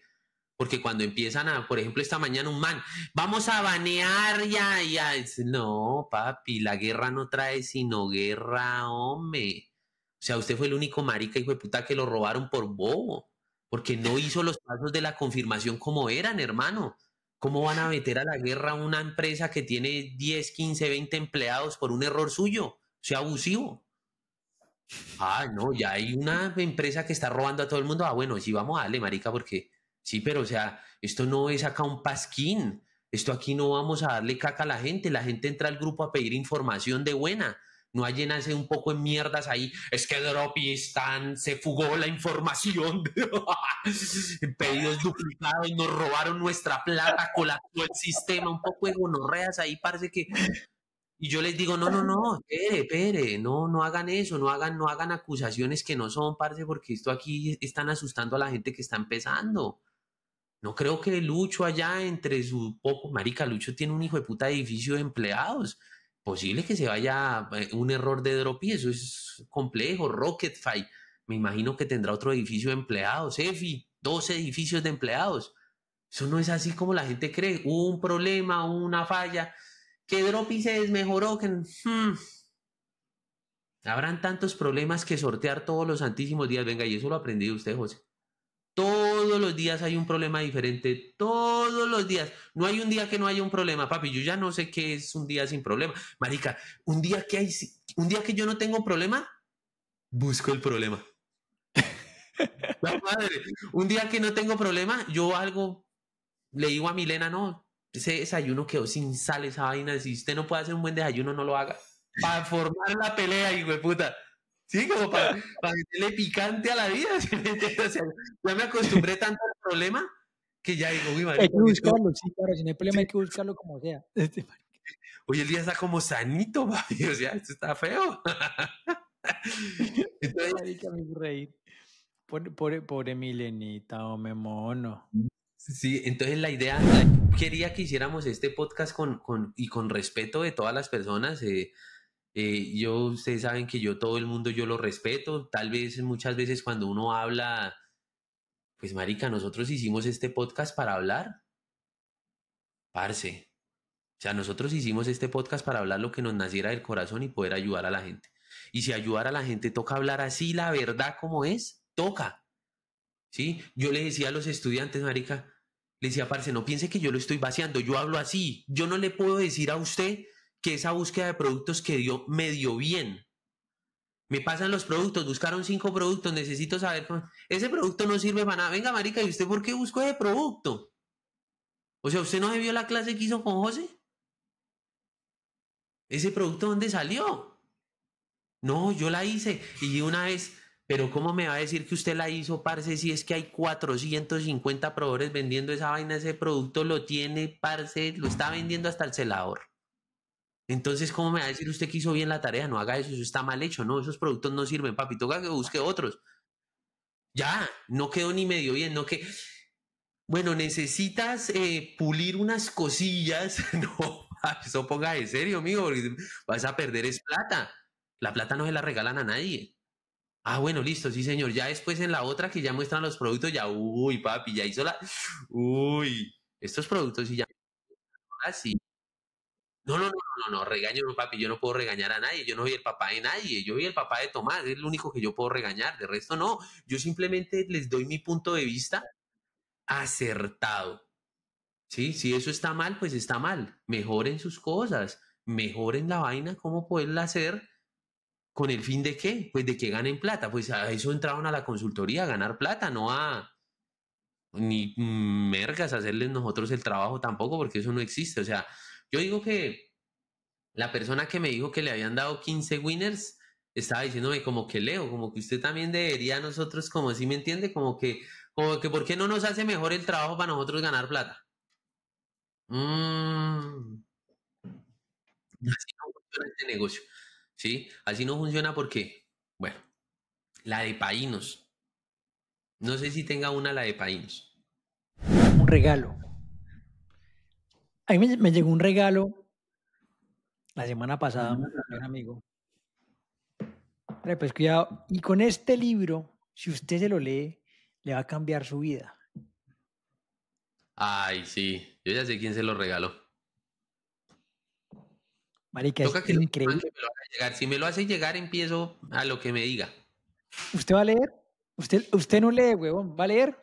Porque cuando empiezan a, por ejemplo, esta mañana un man, vamos a banear ya, ya. No, papi, la guerra no trae sino guerra, hombre. O sea, usted fue el único marica hijo de puta que lo robaron por bobo, porque no hizo los pasos de la confirmación como eran, hermano. ¿Cómo van a meter a la guerra una empresa que tiene 10, 15, 20 empleados por un error suyo? O Sea abusivo. Ah, no, ya hay una empresa que está robando a todo el mundo. Ah, bueno, sí, vamos a darle, marica, porque sí, pero o sea, esto no es acá un pasquín. Esto aquí no vamos a darle caca a la gente. La gente entra al grupo a pedir información de buena no a llenarse un poco de mierdas ahí. Es que Dropy están, se fugó la información, pedidos duplicados, nos robaron nuestra plata, colapsó el sistema, un poco de gonorreas ahí, parece que. Y yo les digo, no, no, no, espere, espere, no, no hagan eso, no hagan, no hagan acusaciones que no son, parce, porque esto aquí están asustando a la gente que está empezando. No creo que Lucho allá entre su poco, marica, Lucho tiene un hijo de puta edificio de empleados posible que se vaya eh, un error de Dropi, eso es complejo. rocket fight, me imagino que tendrá otro edificio de empleados. EFI, dos edificios de empleados. Eso no es así como la gente cree. Hubo un problema, una falla, que Dropi se desmejoró, que... Hmm. Habrán tantos problemas que sortear todos los santísimos días. Venga, y eso lo aprendí usted, José los días hay un problema diferente, todos los días. No hay un día que no haya un problema, papi. Yo ya no sé qué es un día sin problema. Marica, un día que hay, un día que yo no tengo problema, busco el problema. un día que no tengo problema, yo algo le digo a Milena, no, ese desayuno quedó sin sal, esa vaina. Si usted no puede hacer un buen desayuno, no lo haga. Para formar la pelea, hijo de puta. Sí, como para, para meterle picante a la vida. ya me acostumbré tanto al problema que ya digo, uy, madre. Hay que buscarlo, sí, claro, si no hay problema hay que buscarlo como sea. Este hoy el día está como sanito, papi, o sea, esto está feo. Entonces, Pobre, milenita, hombre mono. Sí, entonces la idea, quería que hiciéramos este podcast con, con y con respeto de todas las personas. Eh, eh, yo, ustedes saben que yo todo el mundo yo lo respeto. Tal vez muchas veces cuando uno habla, pues marica, nosotros hicimos este podcast para hablar. Parce. O sea, nosotros hicimos este podcast para hablar lo que nos naciera del corazón y poder ayudar a la gente. Y si ayudar a la gente toca hablar así, la verdad como es, toca. ¿Sí? Yo le decía a los estudiantes, marica, le decía, parce, no piense que yo lo estoy vaciando, yo hablo así. Yo no le puedo decir a usted que esa búsqueda de productos que dio medio bien. Me pasan los productos, buscaron cinco productos, necesito saber, ese producto no sirve para nada. Venga, marica, ¿y usted por qué buscó ese producto? O sea, ¿usted no se vio la clase que hizo con José? ¿Ese producto dónde salió? No, yo la hice. Y una vez, pero ¿cómo me va a decir que usted la hizo, parce, si es que hay 450 proveedores vendiendo esa vaina, ese producto lo tiene, parce, lo está vendiendo hasta el celador? Entonces, ¿cómo me va a decir usted que hizo bien la tarea? No haga eso, eso está mal hecho, no, esos productos no sirven, papi, toca que busque otros. Ya, no quedó ni medio bien, no que... Bueno, necesitas eh, pulir unas cosillas, no, eso ponga de serio, amigo, porque vas a perder es plata. La plata no se la regalan a nadie. Ah, bueno, listo, sí, señor. Ya después en la otra que ya muestran los productos, ya, uy, papi, ya hizo la. Uy, estos productos y ya. Así. Ah, no, no, no, no, no, regaño, no, papi, yo no puedo regañar a nadie, yo no soy el papá de nadie, yo soy el papá de Tomás, es lo único que yo puedo regañar, de resto no, yo simplemente les doy mi punto de vista acertado. ¿Sí? Si eso está mal, pues está mal, mejoren sus cosas, mejoren la vaina, cómo poderla hacer, con el fin de qué, pues de que ganen plata, pues a eso entraron a la consultoría, a ganar plata, no a, ni mm, mergas hacerles nosotros el trabajo tampoco, porque eso no existe. O sea, yo digo que la persona que me dijo que le habían dado 15 winners estaba diciéndome como que Leo, como que usted también debería a nosotros, como si me entiende, como que, como que, ¿por qué no nos hace mejor el trabajo para nosotros ganar plata? Mm. Así no funciona este negocio, ¿sí? Así no funciona porque, bueno, la de painos. No sé si tenga una la de Paínos. Un regalo. A mí me, llegó un regalo la semana pasada, ah. un amigo. pues cuidado. Y con este libro, si usted se lo lee, le va a cambiar su vida. Ay, sí. Yo ya sé quién se lo regaló. Marica, es increíble. Si me lo hace llegar, empiezo a lo que me diga. ¿Usted va a leer? ¿Usted, usted no lee, huevón? ¿Va a leer?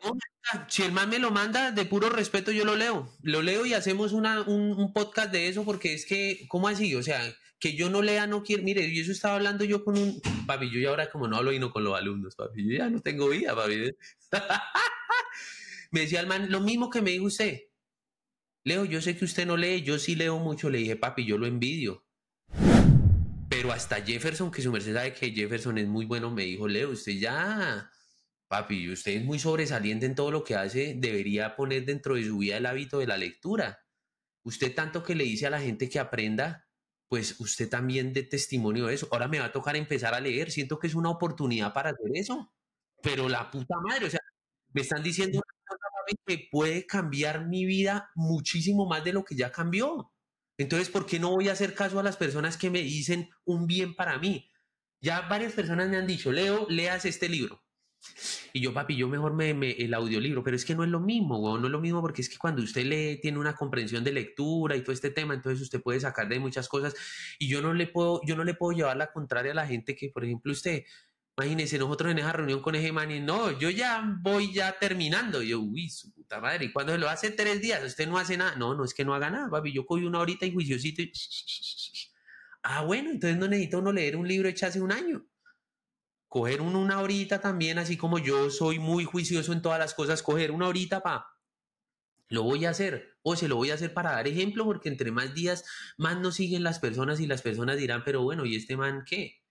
si el man me lo manda, de puro respeto yo lo leo. Lo leo y hacemos una, un, podcast de eso porque es que, ¿cómo así? O sea, que yo no lea, no quiero. Mire, yo eso estaba hablando yo con un. Papi, yo ya ahora como no hablo y no con los alumnos, papi. Yo ya no tengo vida, papi. me decía el man, lo mismo que me dijo usted. Leo, yo sé que usted no lee, yo sí leo mucho. Le dije, papi, yo lo envidio. Pero hasta Jefferson, que su merced sabe que Jefferson es muy bueno, me dijo, Leo, usted ya papi, usted es muy sobresaliente en todo lo que hace, debería poner dentro de su vida el hábito de la lectura. Usted tanto que le dice a la gente que aprenda, pues usted también dé testimonio de eso. Ahora me va a tocar empezar a leer, siento que es una oportunidad para hacer eso. Pero la puta madre, o sea, me están diciendo que puede cambiar mi vida muchísimo más de lo que ya cambió. Entonces, ¿por qué no voy a hacer caso a las personas que me dicen un bien para mí? Ya varias personas me han dicho, Leo, leas este libro y yo, papi, yo mejor me, el audiolibro, pero es que no es lo mismo, no es lo mismo porque es que cuando usted lee, tiene una comprensión de lectura y todo este tema, entonces usted puede sacar de muchas cosas y yo no le puedo, yo no le puedo llevar la contraria a la gente que, por ejemplo, usted, imagínese, nosotros en esa reunión con ese man y no, yo ya voy ya terminando, y yo, uy, su puta madre, y cuando se lo hace tres días, usted no hace nada, no, no es que no haga nada, papi, yo cogí una horita y juiciosito Ah, bueno, entonces no necesito uno leer un libro hecho hace un año coger una horita también, así como yo soy muy juicioso en todas las cosas, coger una horita para lo voy a hacer o se lo voy a hacer para dar ejemplo porque entre más días más nos siguen las personas y las personas dirán, pero bueno, ¿y este man qué?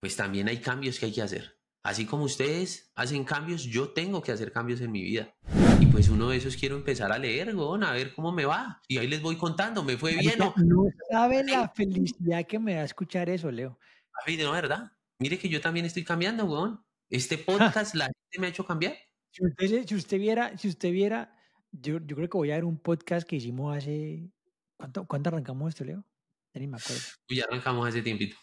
Pues también hay cambios que hay que hacer. Así como ustedes hacen cambios, yo tengo que hacer cambios en mi vida. Y pues uno de esos quiero empezar a leer, weón, a ver cómo me va. Y ahí les voy contando, me fue bien. No, no sabe la felicidad que me da escuchar eso, Leo. A mí, no, ¿verdad? Mire que yo también estoy cambiando, weón. Este podcast, la gente me ha hecho cambiar. Si usted, viera, si usted viera, yo, creo que voy a ver un podcast que hicimos hace. ¿Cuánto, cuánto arrancamos esto, Leo? Ya me acuerdo. arrancamos hace tiempito.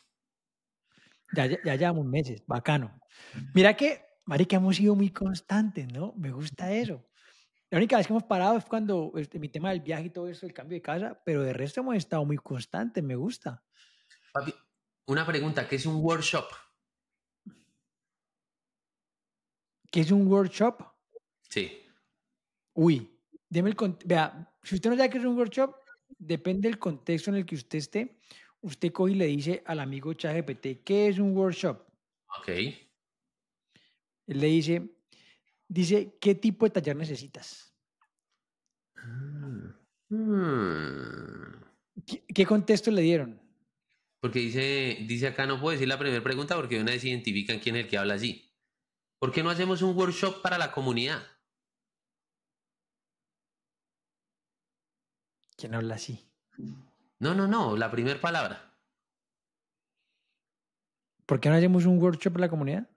Ya, llevamos meses, bacano. Mira que, Mari, que hemos sido muy constantes, ¿no? Me gusta eso. La única vez que hemos parado es cuando este, mi tema del viaje y todo eso, el cambio de casa, pero de resto hemos estado muy constantes, me gusta. una pregunta, ¿qué es un workshop? ¿Qué es un workshop. Sí. Uy, deme el vea, si usted no sabe qué es un workshop, depende del contexto en el que usted esté. Usted coge y le dice al amigo ChatGPT, ¿qué es un workshop? Ok. Él le dice, dice, ¿qué tipo de taller necesitas? Ah, hmm. ¿Qué, contexto le dieron? Porque dice, dice acá, no puedo decir la primera pregunta porque una vez identifican quién es el que habla así. ¿Por qué no hacemos un workshop para la comunidad? ¿Quién habla así? No, no, no, la primera palabra. ¿Por qué no hacemos un workshop para la comunidad?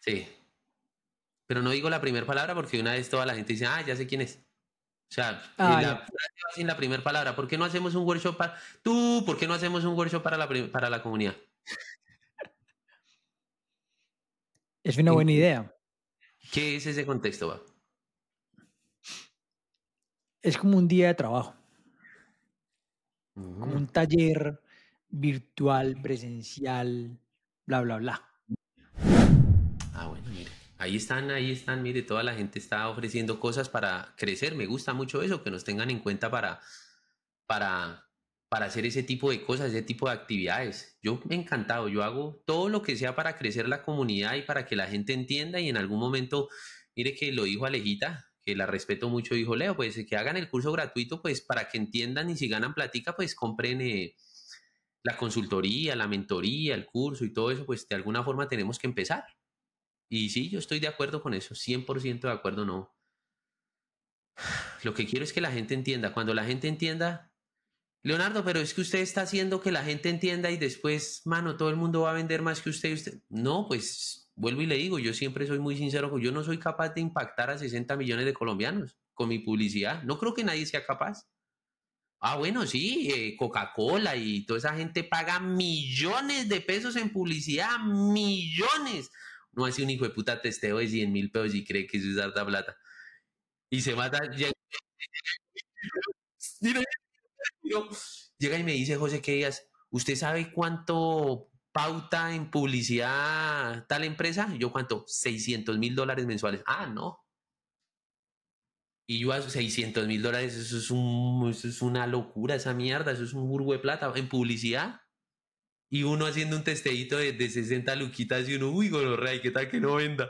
Sí. Pero no digo la primera palabra porque una vez toda la gente dice, ah, ya sé quién es. O sea, ah, la, sin la primera palabra, ¿por qué no hacemos un workshop para... Tú, ¿por qué no hacemos un workshop para la, para la comunidad? Es una buena idea. ¿Qué es ese contexto, va? Es como un día de trabajo. Como un taller virtual, presencial, bla, bla, bla. Ah, bueno, mire. Ahí están, ahí están, mire, toda la gente está ofreciendo cosas para crecer. Me gusta mucho eso, que nos tengan en cuenta para, para para hacer ese tipo de cosas, ese tipo de actividades. Yo me encantado, yo hago todo lo que sea para crecer la comunidad y para que la gente entienda y en algún momento, mire que lo dijo Alejita, que la respeto mucho, dijo Leo, pues que hagan el curso gratuito, pues para que entiendan y si ganan platica, pues compren eh, la consultoría, la mentoría, el curso y todo eso, pues de alguna forma tenemos que empezar. Y sí, yo estoy de acuerdo con eso, 100% de acuerdo, no. Lo que quiero es que la gente entienda. Cuando la gente entienda, Leonardo, pero es que usted está haciendo que la gente entienda y después, mano, todo el mundo va a vender más que usted. usted... No, pues vuelvo y le digo, yo siempre soy muy sincero, yo no soy capaz de impactar a 60 millones de colombianos con mi publicidad. No creo que nadie sea capaz. Ah, bueno, sí, eh, Coca-Cola y toda esa gente paga millones de pesos en publicidad, millones. No hace un hijo de puta testeo de 100 mil pesos y cree que eso es harta plata. Y se mata. llega y me dice José ¿qué digas, ¿usted sabe cuánto pauta en publicidad tal empresa? Y yo, ¿cuánto? 600 mil dólares mensuales. Ah, no. Y yo a ah, 600 mil dólares, eso es, un, eso es una locura, esa mierda, eso es un burgo de plata en publicidad. Y uno haciendo un testedito de, 60 luquitas y uno, uy, reyes ¿qué tal que no venda?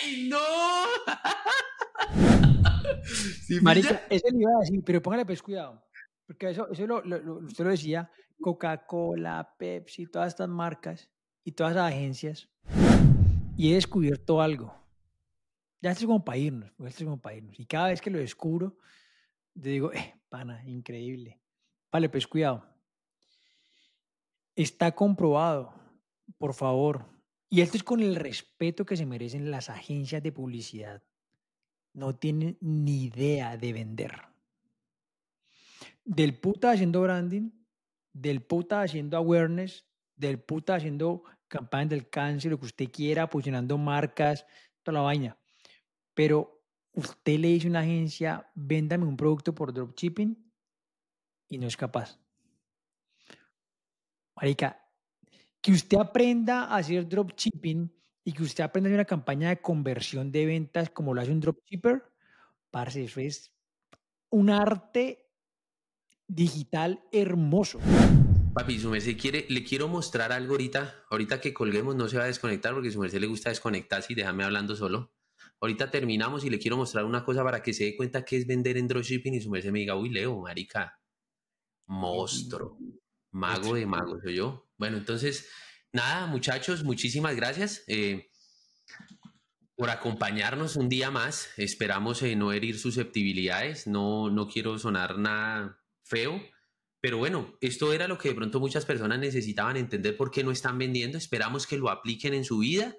¡Ay, no! ¿Sí, Marica, eso le iba a pero póngale pues cuidado. Porque eso, eso usted lo decía, Coca-Cola, Pepsi, todas estas marcas y todas las agencias. Y he descubierto algo. Ya esto es como para irnos, pues, esto como para Y cada vez que lo descubro, te digo, eh, pana, increíble. Vale, pues cuidado. Está comprobado, por favor. Y esto es con el respeto que se merecen las agencias de publicidad. No tienen ni idea de vender del puta haciendo branding, del puta haciendo awareness, del puta haciendo campañas del cáncer, lo que usted quiera, posicionando marcas, toda la vaina. Pero usted le dice a una agencia, véndame un producto por dropshipping y no es capaz. Marica, que usted aprenda a hacer dropshipping y que usted aprenda una campaña de conversión de ventas como lo hace un dropshipper, parce, eso es un arte digital hermoso. Papi, su merced quiere, le quiero mostrar algo ahorita, ahorita que colguemos no se va a desconectar porque su merced le gusta desconectarse y déjame hablando solo. Ahorita terminamos y le quiero mostrar una cosa para que se dé cuenta que es vender en dropshipping y su merced me diga, uy, Leo, marica, monstruo, mago de magos, soy yo. Bueno, entonces, nada, muchachos, muchísimas gracias. Eh, por acompañarnos un día más. Esperamos eh, no herir susceptibilidades. No, no quiero sonar nada feo, pero bueno, esto era lo que de pronto muchas personas necesitaban entender por qué no están vendiendo. Esperamos que lo apliquen en su vida,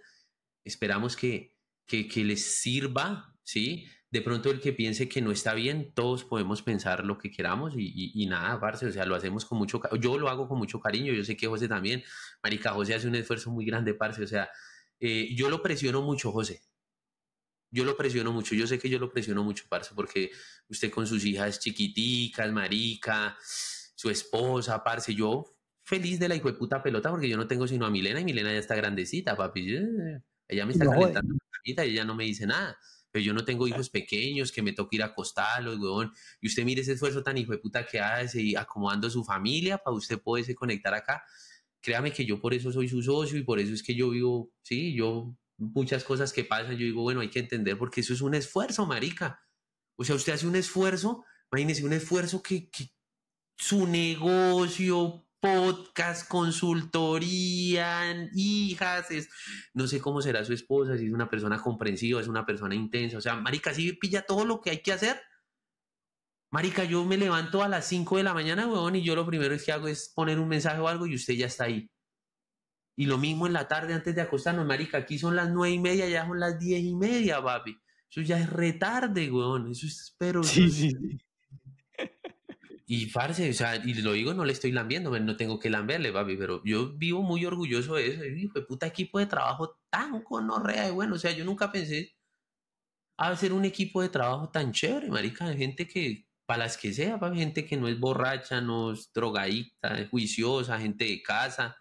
esperamos que, que, les sirva, ¿sí? De pronto el que piense que no está bien, todos podemos pensar lo que queramos y, nada, parce, o sea, lo hacemos con mucho, yo lo hago con mucho cariño, yo sé que José también, Marica José hace un esfuerzo muy grande, parce, o sea, eh, yo lo presiono mucho, José, yo lo presiono mucho, yo sé que yo lo presiono mucho, parce, porque usted con sus hijas chiquiticas, marica, su esposa, parce, yo feliz de la hijo de puta pelota porque yo no tengo sino a Milena y Milena ya está grandecita, papi. ella me está conectando la y ella no me dice nada. Pero yo no tengo hijos pequeños que me toque ir a acostarlos, weón. Y usted mire ese esfuerzo tan hijo de puta que hace y acomodando su familia para usted poderse conectar acá. Créame que yo por eso soy su socio y por eso es que yo vivo, sí, yo muchas cosas que pasan, yo digo, bueno, hay que entender porque eso es un esfuerzo, marica. O sea, usted hace un esfuerzo, imagínese un esfuerzo que, su negocio, podcast, consultoría, hijas, no sé cómo será su esposa, si es una persona comprensiva, es una persona intensa, o sea, marica, si pilla todo lo que hay que hacer. Marica, yo me levanto a las 5 de la mañana, weón, y yo lo primero que hago es poner un mensaje o algo y usted ya está ahí. Y lo mismo en la tarde antes de acostarnos, marica, aquí son las nueve y media, ya son las diez y media, papi. Eso ya es retarde, weón. Eso es pero. Sí, sí, sí. Y parce, o sea, y lo digo, no le estoy lambiendo, no tengo que lamberle, papi, pero yo vivo muy orgulloso de eso. Y puta equipo de trabajo tan conorrea y bueno, o sea, yo nunca pensé hacer un equipo de trabajo tan chévere, marica, de gente que, para las que sea, papi, gente que no es borracha, no es drogadicta, es juiciosa, gente de casa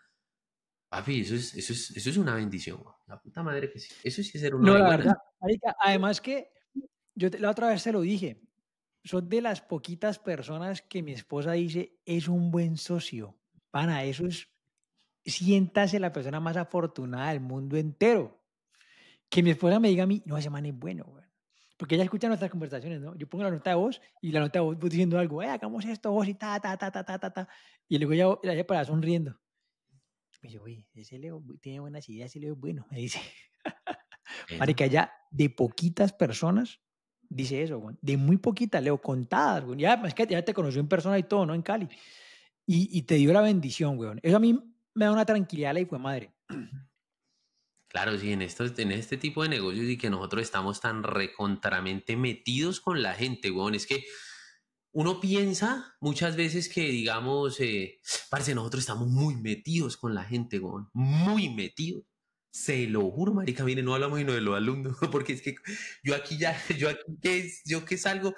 eso es, eso es, eso es una bendición, la puta madre que sí. Eso sí es ser un No, verdad. además que yo la otra vez se lo dije, son de las poquitas personas que mi esposa dice es un buen socio. Pana, eso es, siéntase la persona más afortunada del mundo entero. Que mi esposa me diga a mí, no, ese man es bueno, Porque ella escucha nuestras conversaciones, ¿no? Yo pongo la nota de voz y la nota de voz diciendo algo, eh, hagamos esto, vos y ta, ta, ta, ta, ta, ta, ta. Y luego ya ella para sonriendo y dice, ese Leo tiene buenas ideas, ese Leo es bueno, me dice. que allá de poquitas personas dice eso, güey. de muy poquitas, Leo, contadas, güey. Ya, es que ya te conoció en persona y todo, ¿no? En Cali. Y, y te dio la bendición, güey. Eso a mí me da una tranquilidad, y fue madre. Claro, sí, en, estos, en este tipo de negocios y que nosotros estamos tan recontramente metidos con la gente, güey. Es que uno piensa muchas veces que, digamos, eh, parece nosotros estamos muy metidos con la gente, muy metidos. Se lo juro, marica, mire, no hablamos ni de los alumnos, porque es que yo aquí ya, yo aquí que yo que salgo,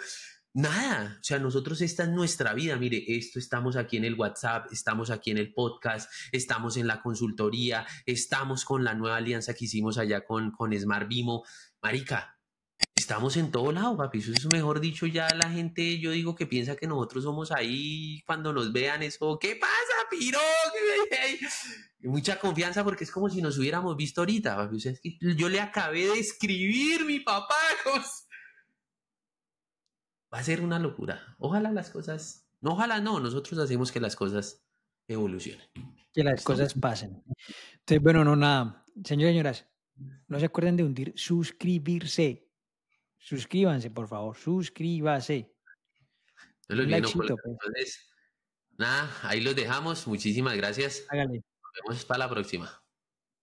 nada, o sea, nosotros esta es nuestra vida, mire, esto estamos aquí en el WhatsApp, estamos aquí en el podcast, estamos en la consultoría, estamos con la nueva alianza que hicimos allá con, con Smart Vimo, marica, Estamos en todo lado, papi. Eso es mejor dicho, ya la gente, yo digo que piensa que nosotros somos ahí cuando nos vean eso. ¿Qué pasa, piro? Mucha confianza porque es como si nos hubiéramos visto ahorita, papi. yo le acabé de escribir, mi papá. Va a ser una locura. Ojalá las cosas. No, ojalá no. Nosotros hacemos que las cosas evolucionen. Que las cosas pasen. Entonces, bueno, no, nada. Señoras y señoras, no se acuerden de hundir, suscribirse Suscríbanse, por favor. Suscríbase. No lo pues. nada, ahí los dejamos. Muchísimas gracias. Hágale. Nos vemos para la próxima.